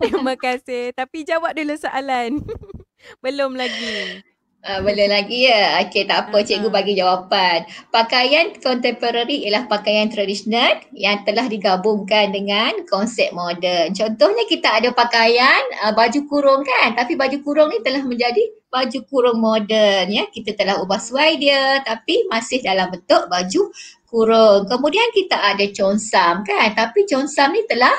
terima kasih. Tapi jawab dulu soalan. belum lagi. Uh, boleh lagi ya. Okey tak apa cikgu bagi jawapan. Pakaian contemporary ialah pakaian tradisional yang telah digabungkan dengan konsep moden. Contohnya kita ada pakaian uh, baju kurung kan tapi baju kurung ni telah menjadi baju kurung moden ya. Kita telah ubah suai dia tapi masih dalam bentuk baju kurung. Kemudian kita ada consam kan tapi consam ni telah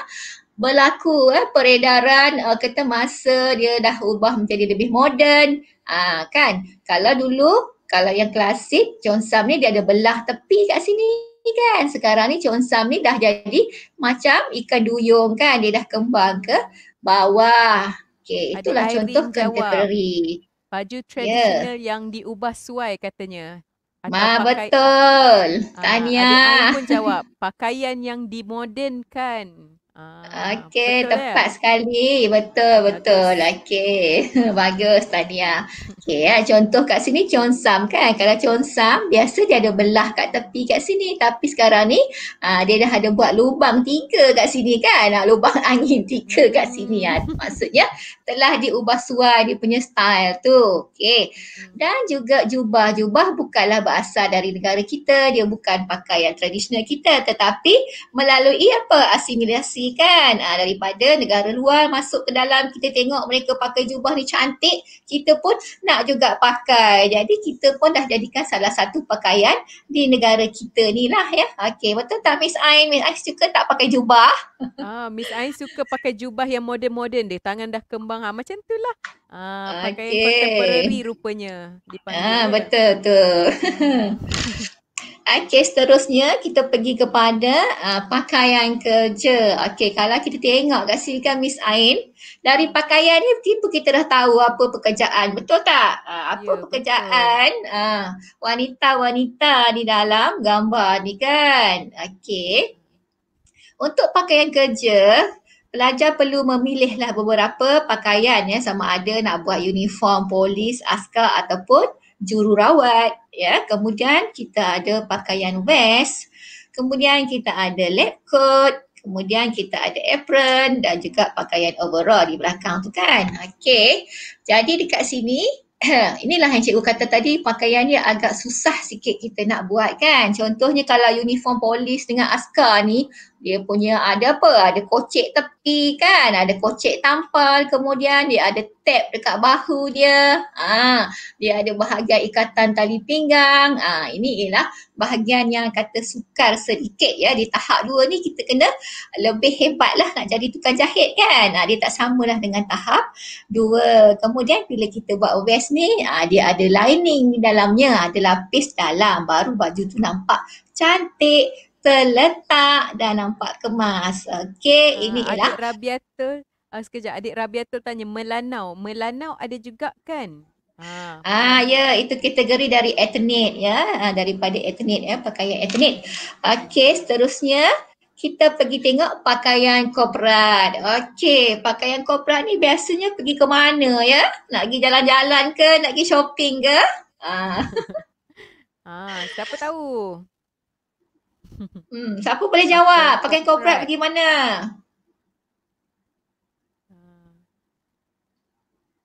berlaku eh, peredaran uh, eh, kata masa dia dah ubah menjadi lebih moden uh, kan kalau dulu kalau yang klasik consam ni dia ada belah tepi kat sini kan sekarang ni consam ni dah jadi macam ikan duyung kan dia dah kembang ke bawah okey itulah Adi contoh contemporary baju ya. tradisional yeah. yang diubah suai katanya Ma pakai... betul. Ah, Tanya. Adik pun jawab. Pakaian yang dimodenkan. Ah, okay, tepat ya? sekali. Betul, betul. Okay. Bagus, Tania. Okay, ya. contoh kat sini consam kan. Kalau consam, biasa dia ada belah kat tepi kat sini. Tapi sekarang ni, uh, dia dah ada buat lubang tiga kat sini kan. Uh, lubang angin tiga kat sini. Ah, hmm. Maksudnya, telah diubah suai dia punya style tu. Okay. Hmm. Dan juga jubah. Jubah bukanlah berasal dari negara kita. Dia bukan pakaian tradisional kita. Tetapi, melalui apa? Asimilasi kan uh, daripada negara luar masuk ke dalam kita tengok mereka pakai jubah ni cantik kita pun nak juga pakai jadi kita pun dah jadikan salah satu pakaian di negara kita ni lah ya okey betul tak Miss Ain Miss Ain suka tak pakai jubah ah Miss Ain suka pakai jubah yang moden-moden dia tangan dah kembang ha, macam tu lah ah, pakai okay. contemporary rupanya dipanggil ah, betul tu Okey seterusnya kita pergi kepada uh, pakaian kerja. Okey kalau kita tengok kat sini kan Miss Ain dari pakaian ni tipu kita dah tahu apa pekerjaan. Betul tak? Uh, apa yeah, pekerjaan uh, wanita-wanita di dalam gambar ni kan? Okey. Untuk pakaian kerja Pelajar perlu memilihlah beberapa pakaian ya sama ada nak buat uniform polis, askar ataupun jururawat ya kemudian kita ada pakaian vest kemudian kita ada lab coat kemudian kita ada apron dan juga pakaian overall di belakang tu kan okey jadi dekat sini Inilah yang cikgu kata tadi pakaian dia agak susah sikit kita nak buat kan. Contohnya kalau uniform polis dengan askar ni dia punya ada ah, apa ada ah, kocek tepi kan ada ah, kocek tampal kemudian dia ada tap dekat bahu dia ah dia ada bahagian ikatan tali pinggang ah ini ialah bahagian yang kata sukar sedikit ya di tahap dua ni kita kena lebih hebat lah, nak jadi tukang jahit kan ah dia tak samalah dengan tahap dua kemudian bila kita buat vest ni ah dia ada lining di dalamnya ada lapis dalam baru baju tu nampak cantik terletak dan nampak kemas. Okey, ah, ini ialah. Adik Rabiatul, uh, sekejap adik Rabiatul tanya, melanau. Melanau ada juga kan? Ha. Ah, ya, itu kategori dari etnik ya, ah, daripada etnik ya, pakaian etnik. Okey, seterusnya kita pergi tengok pakaian korporat. Okey, pakaian korporat ni biasanya pergi ke mana ya? Nak pergi jalan-jalan ke, nak pergi shopping ke? Ah. ah, siapa tahu. Hmm, siapa boleh jawab? Pakai corporate pergi mana? Uh,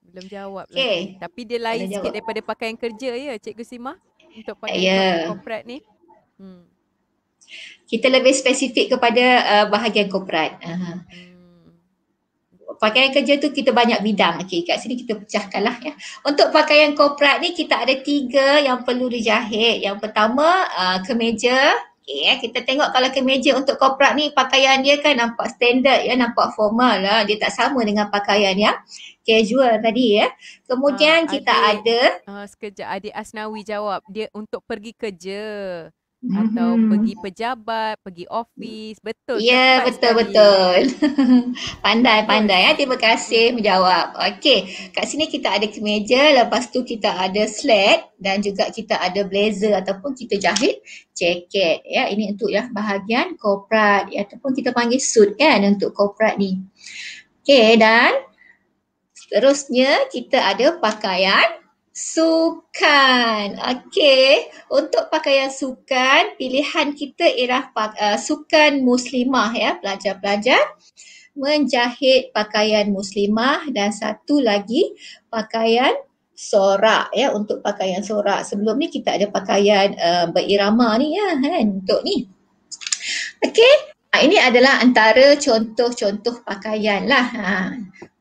belum jawab okay. lagi. Tapi dia lain Belum sikit jawab. daripada pakaian kerja ya Cikgu Sima untuk pakai yeah. Ya. corporate ni. Hmm. Kita lebih spesifik kepada uh, bahagian corporate. Uh-huh. Hmm. Pakaian kerja tu kita banyak bidang. Okey, kat sini kita pecahkan lah ya. Untuk pakaian korporat ni kita ada tiga yang perlu dijahit. Yang pertama, uh, kemeja. Okay, eh. kita tengok kalau kemeja untuk korporat ni pakaian dia kan nampak standard ya, nampak formal lah. Dia tak sama dengan pakaian yang casual tadi ya. Kemudian uh, kita adik, ada. Uh, sekejap, adik Asnawi jawab. Dia untuk pergi kerja mm-hmm. atau mhm. pergi pejabat, pergi office, betul. Ya, yeah, betul sekali. betul. Pandai-pandai ya. Eh. Terima kasih menjawab. Okey, kat sini kita ada kemeja, lepas tu kita ada sled dan juga kita ada blazer ataupun kita jahit jaket ya. Ini untuk ya bahagian korporat ya, ataupun kita panggil suit kan untuk korporat ni. Okey dan terusnya kita ada pakaian sukan. Okey, untuk pakaian sukan, pilihan kita ialah uh, sukan muslimah ya, pelajar-pelajar menjahit pakaian muslimah dan satu lagi pakaian sorak ya untuk pakaian sorak. Sebelum ni kita ada pakaian uh, berirama ni ya kan untuk ni. Okey, Ah, ini adalah antara contoh-contoh pakaian lah. Ha.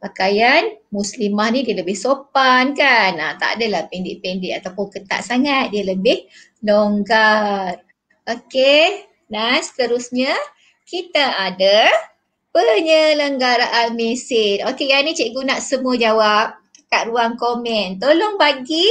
Pakaian muslimah ni dia lebih sopan kan. Ha. Tak adalah pendek-pendek ataupun ketat sangat. Dia lebih longgar. Okay. Nah seterusnya kita ada penyelenggaraan mesin. Okay yang ni cikgu nak semua jawab kat ruang komen. Tolong bagi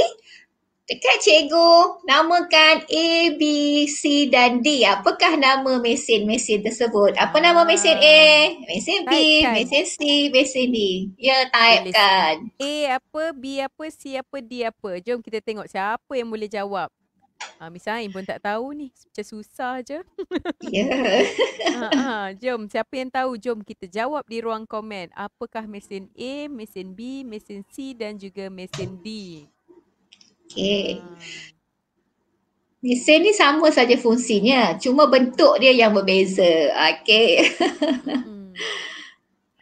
Dekat cikgu, namakan A, B, C dan D. Apakah nama mesin-mesin tersebut? Apa nama ah. mesin A, mesin B, mesin C, mesin D? Ya, typekan. A apa, B apa, C apa, D apa. Jom kita tengok siapa yang boleh jawab. Ha, ah, misalnya Aim pun tak tahu ni. Macam susah je. Ya. Yeah. ha, ah. ha, jom, siapa yang tahu, jom kita jawab di ruang komen. Apakah mesin A, mesin B, mesin C dan juga mesin D? Okay. Hmm. Mesin ni sama saja fungsinya, cuma bentuk dia yang berbeza. Okay. Hmm.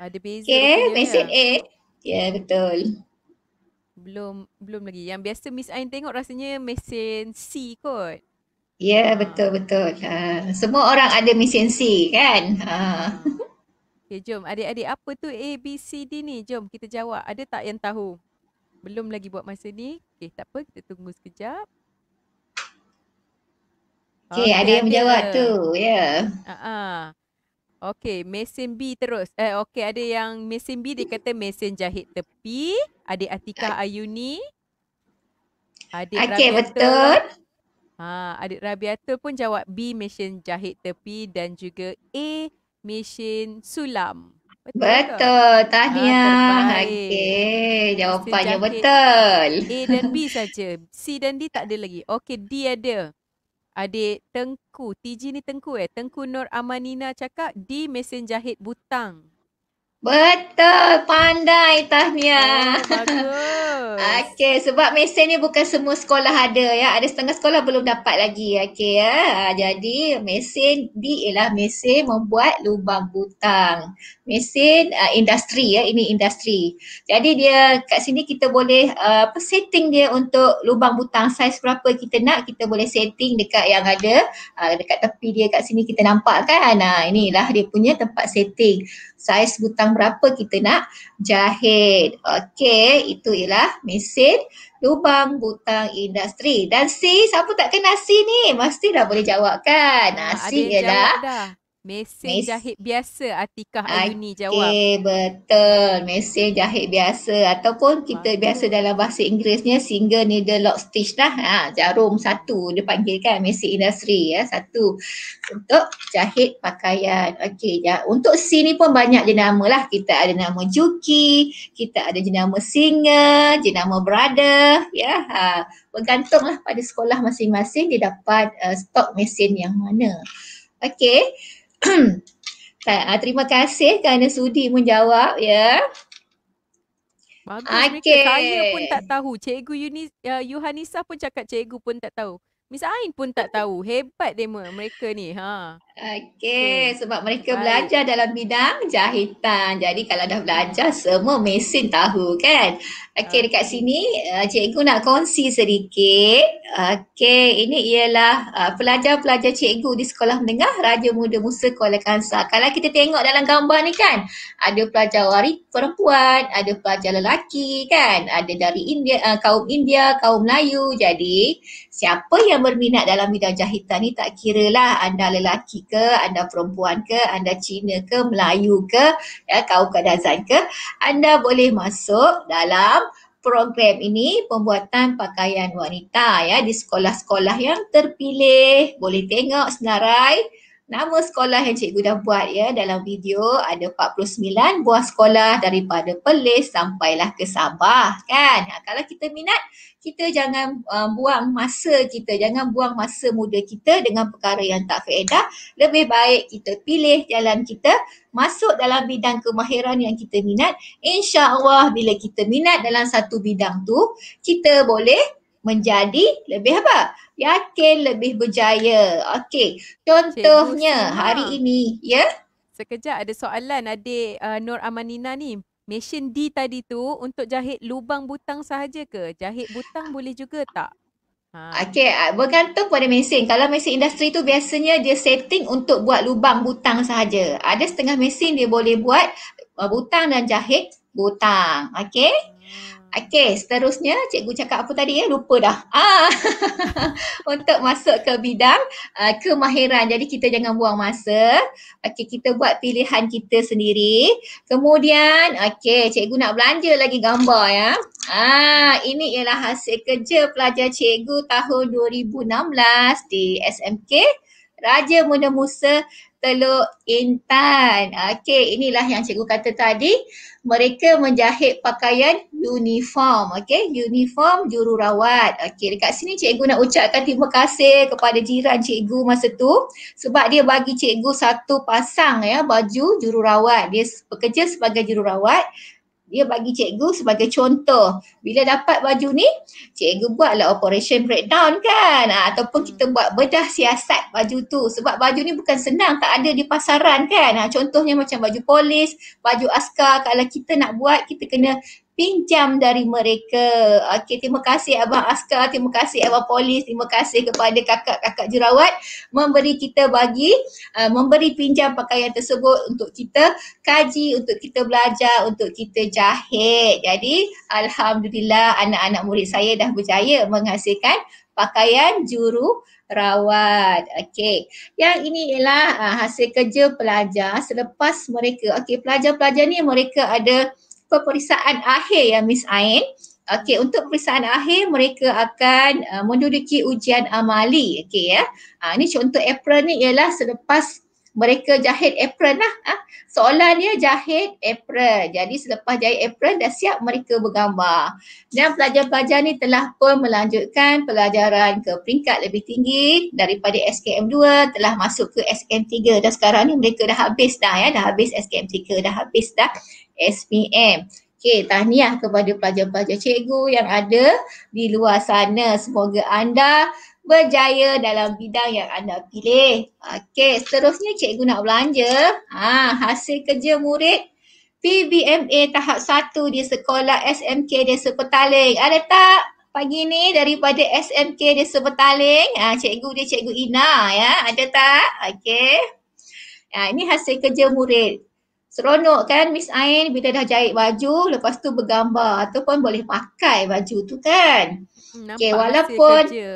Ada beza. Okay, mesin A. Ya, yeah, betul. Belum belum lagi. Yang biasa Miss Ain tengok rasanya mesin C kot. Ya, yeah, ha. betul-betul. Ha. Semua orang ada mesin C kan? Ha. Okay, jom. Adik-adik apa tu A, B, C, D ni? Jom kita jawab. Ada tak yang tahu? Belum lagi buat masa ni. Okey, tak apa kita tunggu sekejap. Okey, okay, ada yang menjawab tu. Ya. Yeah. Uh-huh. Okey, mesin B terus. Eh, okey, ada yang mesin B dia kata mesin jahit tepi. Adik Atika Ayuni. Adik Okey betul. Ha, adik Rabiatul pun jawab B mesin jahit tepi dan juga A mesin sulam. Betul, Betul, ke? tahniah. Ah, Okey, jawapannya betul. A dan B saja. C dan D tak ada lagi. Okey, D ada. Adik Tengku, TG ni Tengku eh. Tengku Nur Amanina cakap D mesin jahit butang. Betul, pandai Tahnia. Oh, bagus. okay, sebab mesin ni bukan semua sekolah ada ya. Ada setengah sekolah belum dapat lagi. Okay ya. Ah, jadi mesin B ialah mesin membuat lubang butang. Mesin uh, ah, industri ya, ini industri. Jadi dia kat sini kita boleh uh, setting dia untuk lubang butang saiz berapa kita nak. Kita boleh setting dekat yang ada uh, dekat tepi dia kat sini kita nampak kan. Nah inilah dia punya tempat setting. Saiz butang dalam berapa kita nak jahit. Okey, itu ialah mesin lubang butang industri. Dan C, siapa tak kenal C ni? Mesti dah boleh ah, jawab kan? Nah, C ialah Mesin Mes- jahit biasa Atikah Ayuni okay, jawab. Okey, betul. Mesin jahit biasa ataupun kita Aduh. biasa dalam bahasa Inggerisnya single needle lock stitch lah. Ha, jarum satu dia panggil kan mesin industri ya, satu untuk jahit pakaian. Okey, ya. Untuk C ni pun banyak jenama lah. Kita ada nama Juki, kita ada jenama Singa, jenama Brother, ya. Ha, bergantunglah pada sekolah masing-masing dia dapat uh, stok mesin yang mana. Okey. Ah, terima kasih kerana sudi menjawab ya. Bagus okay. Mika, saya pun tak tahu. Cikgu Yunis, uh, ya, Yuhanisa pun cakap cikgu pun tak tahu. Miss Ain pun tak tahu. Hebat dia mereka ni. Ha. Okey, sebab mereka Baik. belajar dalam bidang jahitan. Jadi kalau dah belajar semua mesin tahu kan. Okey, okay. dekat sini uh, cikgu nak kongsi sedikit. Okey, ini ialah uh, pelajar-pelajar cikgu di sekolah menengah Raja Muda Musa Kuala Kangsar. Kalau kita tengok dalam gambar ni kan, ada pelajar wari perempuan, ada pelajar lelaki kan, ada dari India, uh, kaum India, kaum Melayu. Jadi, siapa yang berminat dalam bidang jahitan ni tak kiralah anda lelaki ke, anda perempuan ke, anda Cina ke, Melayu ke, ya, kaum kadazan ke, anda boleh masuk dalam program ini pembuatan pakaian wanita ya di sekolah-sekolah yang terpilih. Boleh tengok senarai nama sekolah yang cikgu dah buat ya dalam video ada 49 buah sekolah daripada Perlis sampailah ke Sabah kan. Kalau kita minat kita jangan uh, buang masa kita, jangan buang masa muda kita dengan perkara yang tak faedah. Lebih baik kita pilih jalan kita, masuk dalam bidang kemahiran yang kita minat. InsyaAllah bila kita minat dalam satu bidang tu, kita boleh menjadi lebih apa? Yakin lebih berjaya. Okey, contohnya hari ini, ya. Yeah? Sekejap ada soalan adik uh, Nur Amanina ni mesin D tadi tu untuk jahit lubang butang sahaja ke? Jahit butang boleh juga tak? Ha. Okay, ah, bergantung pada mesin. Kalau mesin industri tu biasanya dia setting untuk buat lubang butang sahaja. Ada setengah mesin dia boleh buat uh, butang dan jahit butang. Okay? Hmm. Okey, seterusnya cikgu cakap apa tadi ya? Lupa dah. Ah. Untuk masuk ke bidang uh, kemahiran. Jadi kita jangan buang masa. Okey, kita buat pilihan kita sendiri. Kemudian, okey, cikgu nak belanja lagi gambar ya. Ah, ini ialah hasil kerja pelajar cikgu tahun 2016 di SMK Raja Muda Musa Teluk Intan. Okey, inilah yang cikgu kata tadi. Mereka menjahit pakaian uniform. Okey, uniform jururawat. Okey, dekat sini cikgu nak ucapkan terima kasih kepada jiran cikgu masa tu sebab dia bagi cikgu satu pasang ya baju jururawat. Dia bekerja sebagai jururawat dia bagi cikgu sebagai contoh bila dapat baju ni cikgu buatlah operation breakdown kan ha, ataupun kita hmm. buat bedah siasat baju tu sebab baju ni bukan senang tak ada di pasaran kan ha, contohnya macam baju polis baju askar kalau kita nak buat kita kena pinjam dari mereka. Okey, terima kasih Abang Askar, terima kasih Abang Polis, terima kasih kepada kakak-kakak jurawat memberi kita bagi, uh, memberi pinjam pakaian tersebut untuk kita kaji, untuk kita belajar, untuk kita jahit. Jadi, Alhamdulillah anak-anak murid saya dah berjaya menghasilkan pakaian juru rawat. Okey. Yang ini ialah uh, hasil kerja pelajar selepas mereka. Okey, pelajar-pelajar ni mereka ada peperiksaan akhir ya Miss Ain. Okey untuk peperiksaan akhir mereka akan uh, menduduki ujian amali okey ya. Uh, ini contoh April ni ialah selepas mereka jahit April lah. Ha? Soalan dia jahit April. Jadi selepas jahit April dah siap mereka bergambar. Dan pelajar-pelajar ni telah pun melanjutkan pelajaran ke peringkat lebih tinggi daripada SKM 2 telah masuk ke SKM 3 dan sekarang ni mereka dah habis dah ya. Dah habis SKM 3, dah habis dah. SPM. Okey, tahniah kepada pelajar-pelajar cikgu yang ada di luar sana. Semoga anda berjaya dalam bidang yang anda pilih. Okey, seterusnya cikgu nak belanja. Ha, hasil kerja murid PBMA tahap 1 di sekolah SMK Desa Petaling. Ada tak pagi ni daripada SMK Desa Petaling? Ah, cikgu dia cikgu Ina ya. Ada tak? Okey. Ha, ini hasil kerja murid. Seronok kan Miss Ain bila dah jahit baju lepas tu bergambar ataupun boleh pakai baju tu kan. Hmm, nampak okay, walaupun hasil kerja.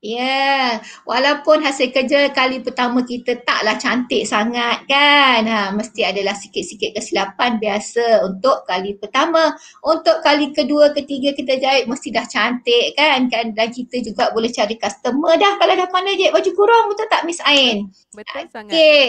Yeah, walaupun hasil kerja kali pertama kita taklah cantik sangat kan. Ha, mesti adalah sikit-sikit kesilapan biasa untuk kali pertama. Untuk kali kedua, ketiga kita jahit mesti dah cantik kan. kan? Dan kita juga boleh cari customer dah kalau dah pandai jahit baju kurung. Betul tak Miss Ain? Betul okay. sangat. Okay.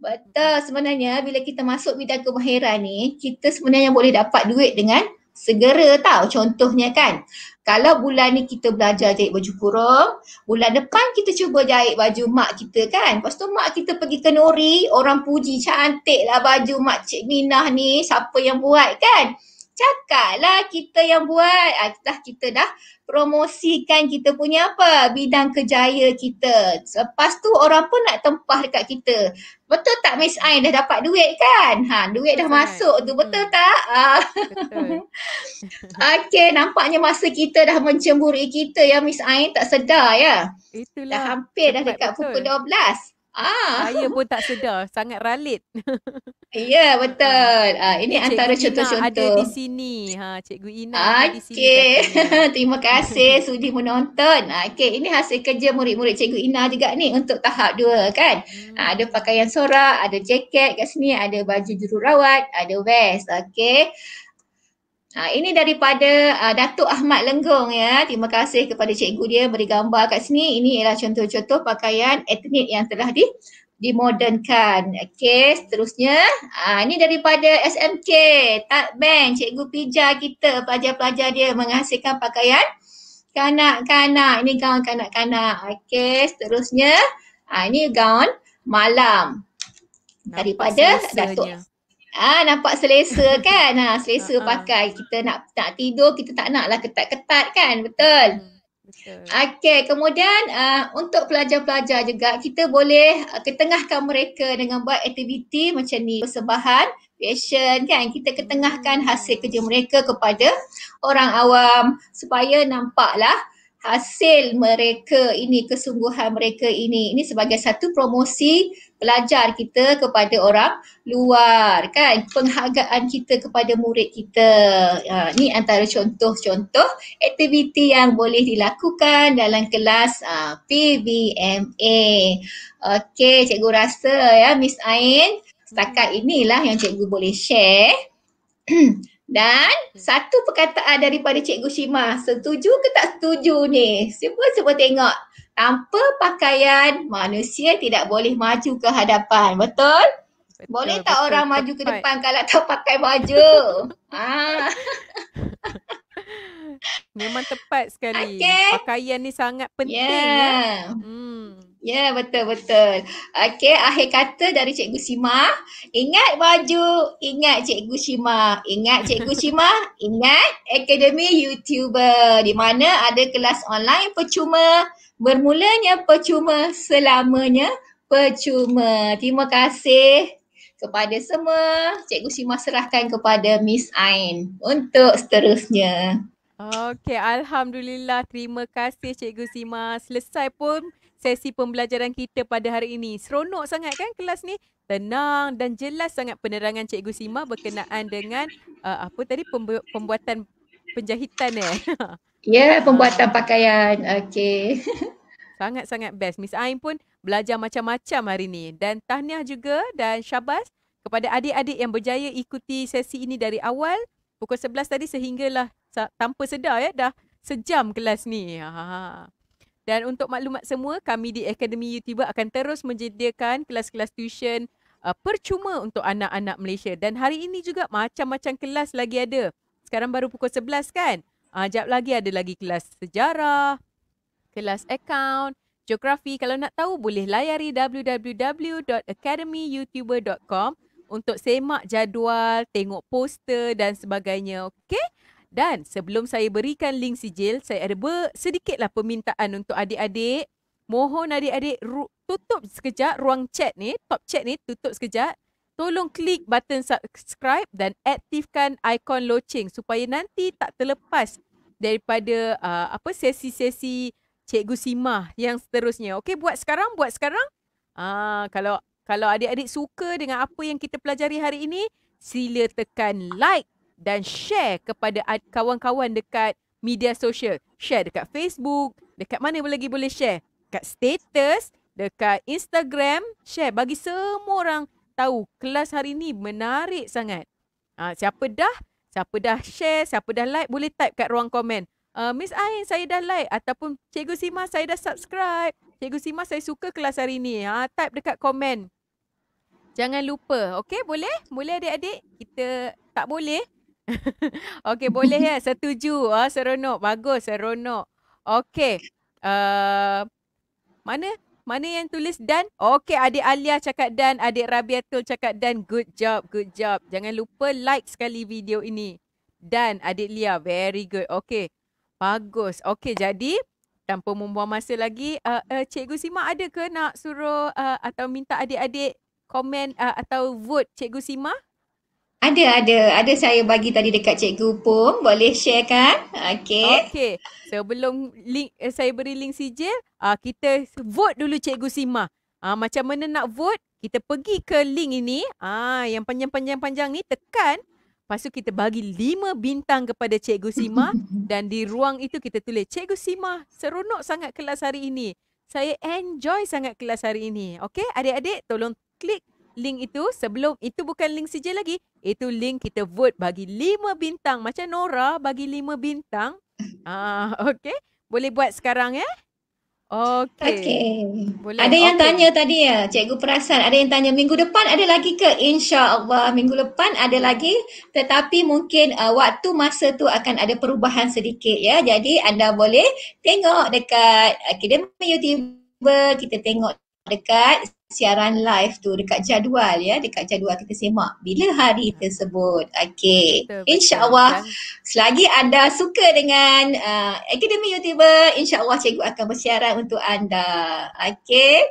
Betul sebenarnya bila kita masuk bidang kemahiran ni kita sebenarnya boleh dapat duit dengan segera tau contohnya kan kalau bulan ni kita belajar jahit baju kurung bulan depan kita cuba jahit baju mak kita kan lepas tu mak kita pergi ke Nori orang puji cantiklah baju mak Cik Minah ni siapa yang buat kan cakaplah kita yang buat. Ah, dah kita dah promosikan kita punya apa bidang kejaya kita. Lepas tu orang pun nak tempah dekat kita. Betul tak Miss Ain dah dapat duit kan? Ha, duit dah betul. masuk tu betul hmm. tak? Ah. Okey, nampaknya masa kita dah mencemburi kita ya Miss Ain tak sedar ya. Itulah. Dah hampir dah dekat betul. pukul 12. Ah. Saya pun tak sedar. Sangat ralit. Ya, yeah, betul. Ah. ah, ini Cikgu antara Ina contoh-contoh. ada di sini. Ha, Cikgu Ina ah, ada di sini. Terima kasih sudi menonton. Ah, okay. Ini hasil kerja murid-murid Cikgu Ina juga ni untuk tahap dua kan. Hmm. Ah, ada hmm. pakaian sorak, ada jaket kat sini, ada baju jururawat, ada vest. Okay. Ha, ini daripada uh, Datuk Ahmad Lenggong ya. Terima kasih kepada cikgu dia beri gambar kat sini. Ini ialah contoh-contoh pakaian etnik yang telah di dimodernkan. Okey, seterusnya ha, ini daripada SMK Tak Bank. Cikgu pijar kita pelajar-pelajar dia menghasilkan pakaian kanak-kanak. Ini gaun kanak-kanak. Okey, seterusnya ha, ini gaun malam daripada Datuk Ah nampak selesa kan? Ha selesa ah, ah. pakai. Kita nak tak tidur kita tak naklah ketat-ketat kan? Betul. Hmm, okay, kemudian uh, untuk pelajar-pelajar juga kita boleh uh, ketengahkan mereka dengan buat aktiviti macam ni persembahan fashion kan kita ketengahkan hmm. hasil kerja mereka kepada orang awam supaya nampaklah hasil mereka ini kesungguhan mereka ini ini sebagai satu promosi pelajar kita kepada orang luar kan penghargaan kita kepada murid kita ha, ni antara contoh-contoh aktiviti yang boleh dilakukan dalam kelas ha, PBMA okey cikgu rasa ya Miss Ain setakat inilah yang cikgu boleh share Dan hmm. satu perkataan daripada Cikgu Shima, setuju ke tak setuju ni? Siapa-siapa tengok, tanpa pakaian manusia tidak boleh maju ke hadapan, betul? betul boleh tak betul, orang betul, maju ke depan tepat. kalau tak pakai baju? ha. Memang tepat sekali. Okay. Pakaian ni sangat penting. Yeah. Ya. Hmm. Ya yeah, betul betul. Okey akhir kata dari Cikgu Sima, ingat baju, ingat Cikgu Sima, ingat Cikgu Sima, ingat Akademi YouTuber di mana ada kelas online percuma bermulanya percuma selamanya percuma. Terima kasih kepada semua. Cikgu Sima serahkan kepada Miss Ain untuk seterusnya. Okey, Alhamdulillah. Terima kasih Cikgu Sima. Selesai pun sesi pembelajaran kita pada hari ini. Seronok sangat kan kelas ni? Tenang dan jelas sangat penerangan Cikgu Sima berkenaan dengan uh, apa tadi pembu- pembuatan penjahitan eh. Ya, yeah, pembuatan pakaian. Okey. Sangat-sangat best. Miss Ain pun belajar macam-macam hari ni. Dan tahniah juga dan syabas kepada adik-adik yang berjaya ikuti sesi ini dari awal pukul 11 tadi sehinggalah tanpa sedar ya dah sejam kelas ni. Ha. ha, ha. Dan untuk maklumat semua, kami di Akademi YouTuber akan terus menjadikan kelas-kelas tuition uh, percuma untuk anak-anak Malaysia. Dan hari ini juga macam-macam kelas lagi ada. Sekarang baru pukul 11 kan? Uh, jap lagi ada lagi kelas sejarah, kelas account, geografi. Kalau nak tahu boleh layari www.academyyoutuber.com untuk semak jadual, tengok poster dan sebagainya. Okey? Dan sebelum saya berikan link sijil, saya ada ber- sedikitlah permintaan untuk adik-adik. Mohon adik-adik tutup sekejap ruang chat ni, top chat ni tutup sekejap. Tolong klik button subscribe dan aktifkan ikon loceng supaya nanti tak terlepas daripada uh, apa sesi-sesi Cikgu Simah yang seterusnya. Okey, buat sekarang, buat sekarang. Ah, kalau kalau adik-adik suka dengan apa yang kita pelajari hari ini, sila tekan like dan share kepada kawan-kawan dekat media sosial. Share dekat Facebook, dekat mana lagi boleh share? Dekat status, dekat Instagram, share bagi semua orang tahu kelas hari ini menarik sangat. Ha, siapa dah? Siapa dah share? Siapa dah like? Boleh type kat ruang komen. Uh, Miss Ain, saya dah like ataupun Cikgu Sima, saya dah subscribe. Cikgu Sima, saya suka kelas hari ini, Ha, type dekat komen. Jangan lupa. okay boleh? Boleh adik-adik? Kita tak boleh. Okey boleh ya setuju ah seronok bagus seronok. Okey. Uh, mana mana yang tulis dan? Okey adik Alia cakap dan, adik Rabiatul cakap dan. Good job, good job. Jangan lupa like sekali video ini. Dan adik Lia very good. Okey. Bagus. Okey jadi tanpa membuang masa lagi uh, uh, cikgu Sima ada ke nak suruh uh, atau minta adik-adik komen uh, atau vote cikgu Sima? Ada, ada. Ada saya bagi tadi dekat cikgu pun. Boleh share kan? Okay. Okay. Sebelum link, eh, saya beri link sijil, uh, kita vote dulu cikgu Simah. Ah, uh, macam mana nak vote? Kita pergi ke link ini. Uh, yang panjang-panjang-panjang ni tekan. Lepas tu kita bagi lima bintang kepada cikgu Simah. dan di ruang itu kita tulis, cikgu Simah seronok sangat kelas hari ini. Saya enjoy sangat kelas hari ini. Okay adik-adik tolong klik link itu sebelum itu bukan link saja lagi. Itu link kita vote bagi lima bintang. Macam Nora bagi lima bintang. Ah, okay. Boleh buat sekarang ya. Eh? Okay. okay. Boleh. Ada yang okay. tanya tadi ya, Cikgu Perasan. Ada yang tanya, minggu depan ada lagi ke? Insya Allah, minggu depan ada lagi. Tetapi mungkin uh, waktu masa tu akan ada perubahan sedikit ya. Jadi anda boleh tengok dekat Akademi YouTube. Kita tengok dekat siaran live tu dekat jadual ya dekat jadual kita semak bila hari tersebut okey insyaallah kan? selagi anda suka dengan uh, akademi youtuber insyaallah cikgu akan bersiaran untuk anda okey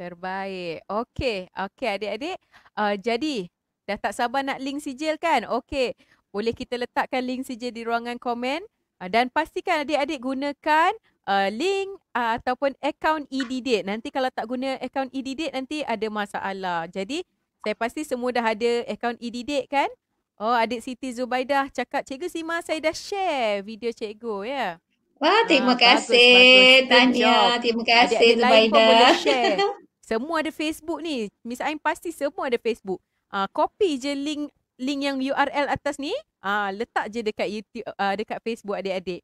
terbaik okey okey adik-adik uh, jadi dah tak sabar nak link sijil kan okey boleh kita letakkan link sijil di ruangan komen uh, dan pastikan adik-adik gunakan uh, link uh, ataupun account ED date. Nanti kalau tak guna account ED date nanti ada masalah. Jadi saya pasti semua dah ada account ED date kan? Oh, adik Siti Zubaidah cakap Cikgu Sima saya dah share video Cikgu ya. Yeah. Wah, ah, terima ah, kasih. Tanya, terima kasih Zubaidah. semua ada Facebook ni. Miss Ain pasti semua ada Facebook. Ah, copy je link link yang URL atas ni. Ah, letak je dekat YouTube uh, dekat Facebook adik-adik.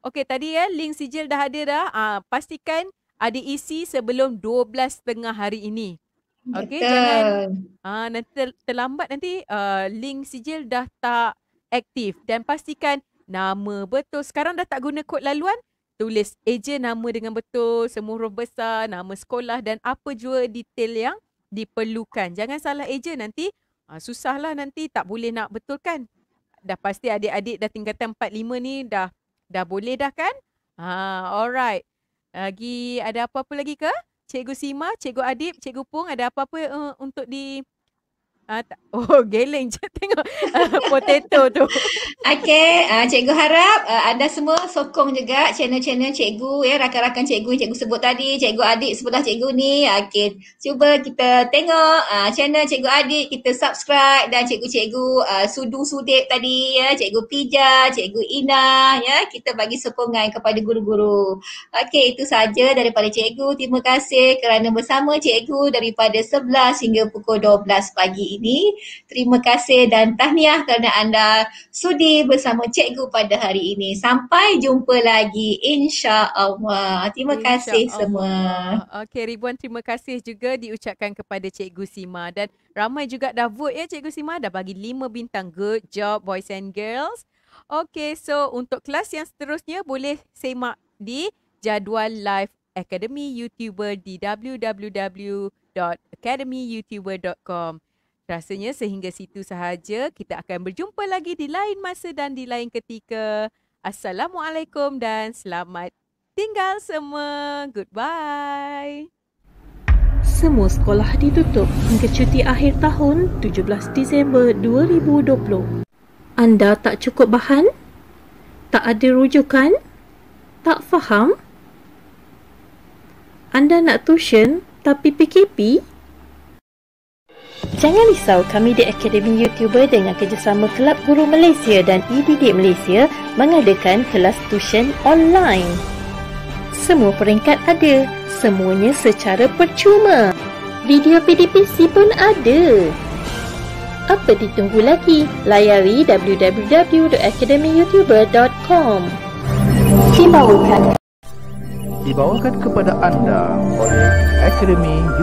Okey tadi ya link sijil dah ada dah. Uh, pastikan ada isi sebelum 12 tengah hari ini. Okey jangan uh, nanti terlambat nanti uh, link sijil dah tak aktif dan pastikan nama betul. Sekarang dah tak guna kod laluan tulis eja nama dengan betul, semua huruf besar, nama sekolah dan apa jua detail yang diperlukan. Jangan salah eja nanti uh, susahlah nanti tak boleh nak betulkan. Dah pasti adik-adik dah tingkatan 4 5 ni dah Dah boleh dah kan? Ha, alright. Lagi ada apa-apa lagi ke? Cikgu Sima, Cikgu Adib, Cikgu Pung ada apa-apa uh, untuk di Uh, ah, t- oh, geleng je tengok ah, potato tu. Okay, uh, ah, cikgu harap uh, anda semua sokong juga channel-channel cikgu, ya, rakan-rakan cikgu yang cikgu sebut tadi, cikgu adik sebelah cikgu ni. Okay, cuba kita tengok uh, channel cikgu adik, kita subscribe dan cikgu-cikgu uh, sudu sudip tadi, ya, cikgu Pija, cikgu Ina, ya, kita bagi sokongan kepada guru-guru. Okay, itu saja daripada cikgu. Terima kasih kerana bersama cikgu daripada 11 hingga pukul 12 pagi ini. Terima kasih dan tahniah kerana anda sudi bersama cikgu pada hari ini. Sampai jumpa lagi insya-Allah. Terima Insya kasih Allah. semua. Okey ribuan terima kasih juga diucapkan kepada cikgu Sima dan ramai juga dah vote ya cikgu Sima dah bagi 5 bintang good job boys and girls. Okey so untuk kelas yang seterusnya boleh semak di jadual live Academy YouTuber di www.academyyoutuber.com. Rasanya sehingga situ sahaja kita akan berjumpa lagi di lain masa dan di lain ketika. Assalamualaikum dan selamat tinggal semua. Goodbye. Semua sekolah ditutup hingga cuti akhir tahun 17 Disember 2020. Anda tak cukup bahan? Tak ada rujukan? Tak faham? Anda nak tuition tapi PKP? Jangan risau, kami di Akademi YouTuber dengan kerjasama Kelab Guru Malaysia dan EDD Malaysia mengadakan kelas tuition online. Semua peringkat ada, semuanya secara percuma. Video PDPC pun ada. Apa ditunggu lagi? Layari www.akademiyoutuber.com. Dibawakan Dibawakan kepada anda oleh Akademi YouTuber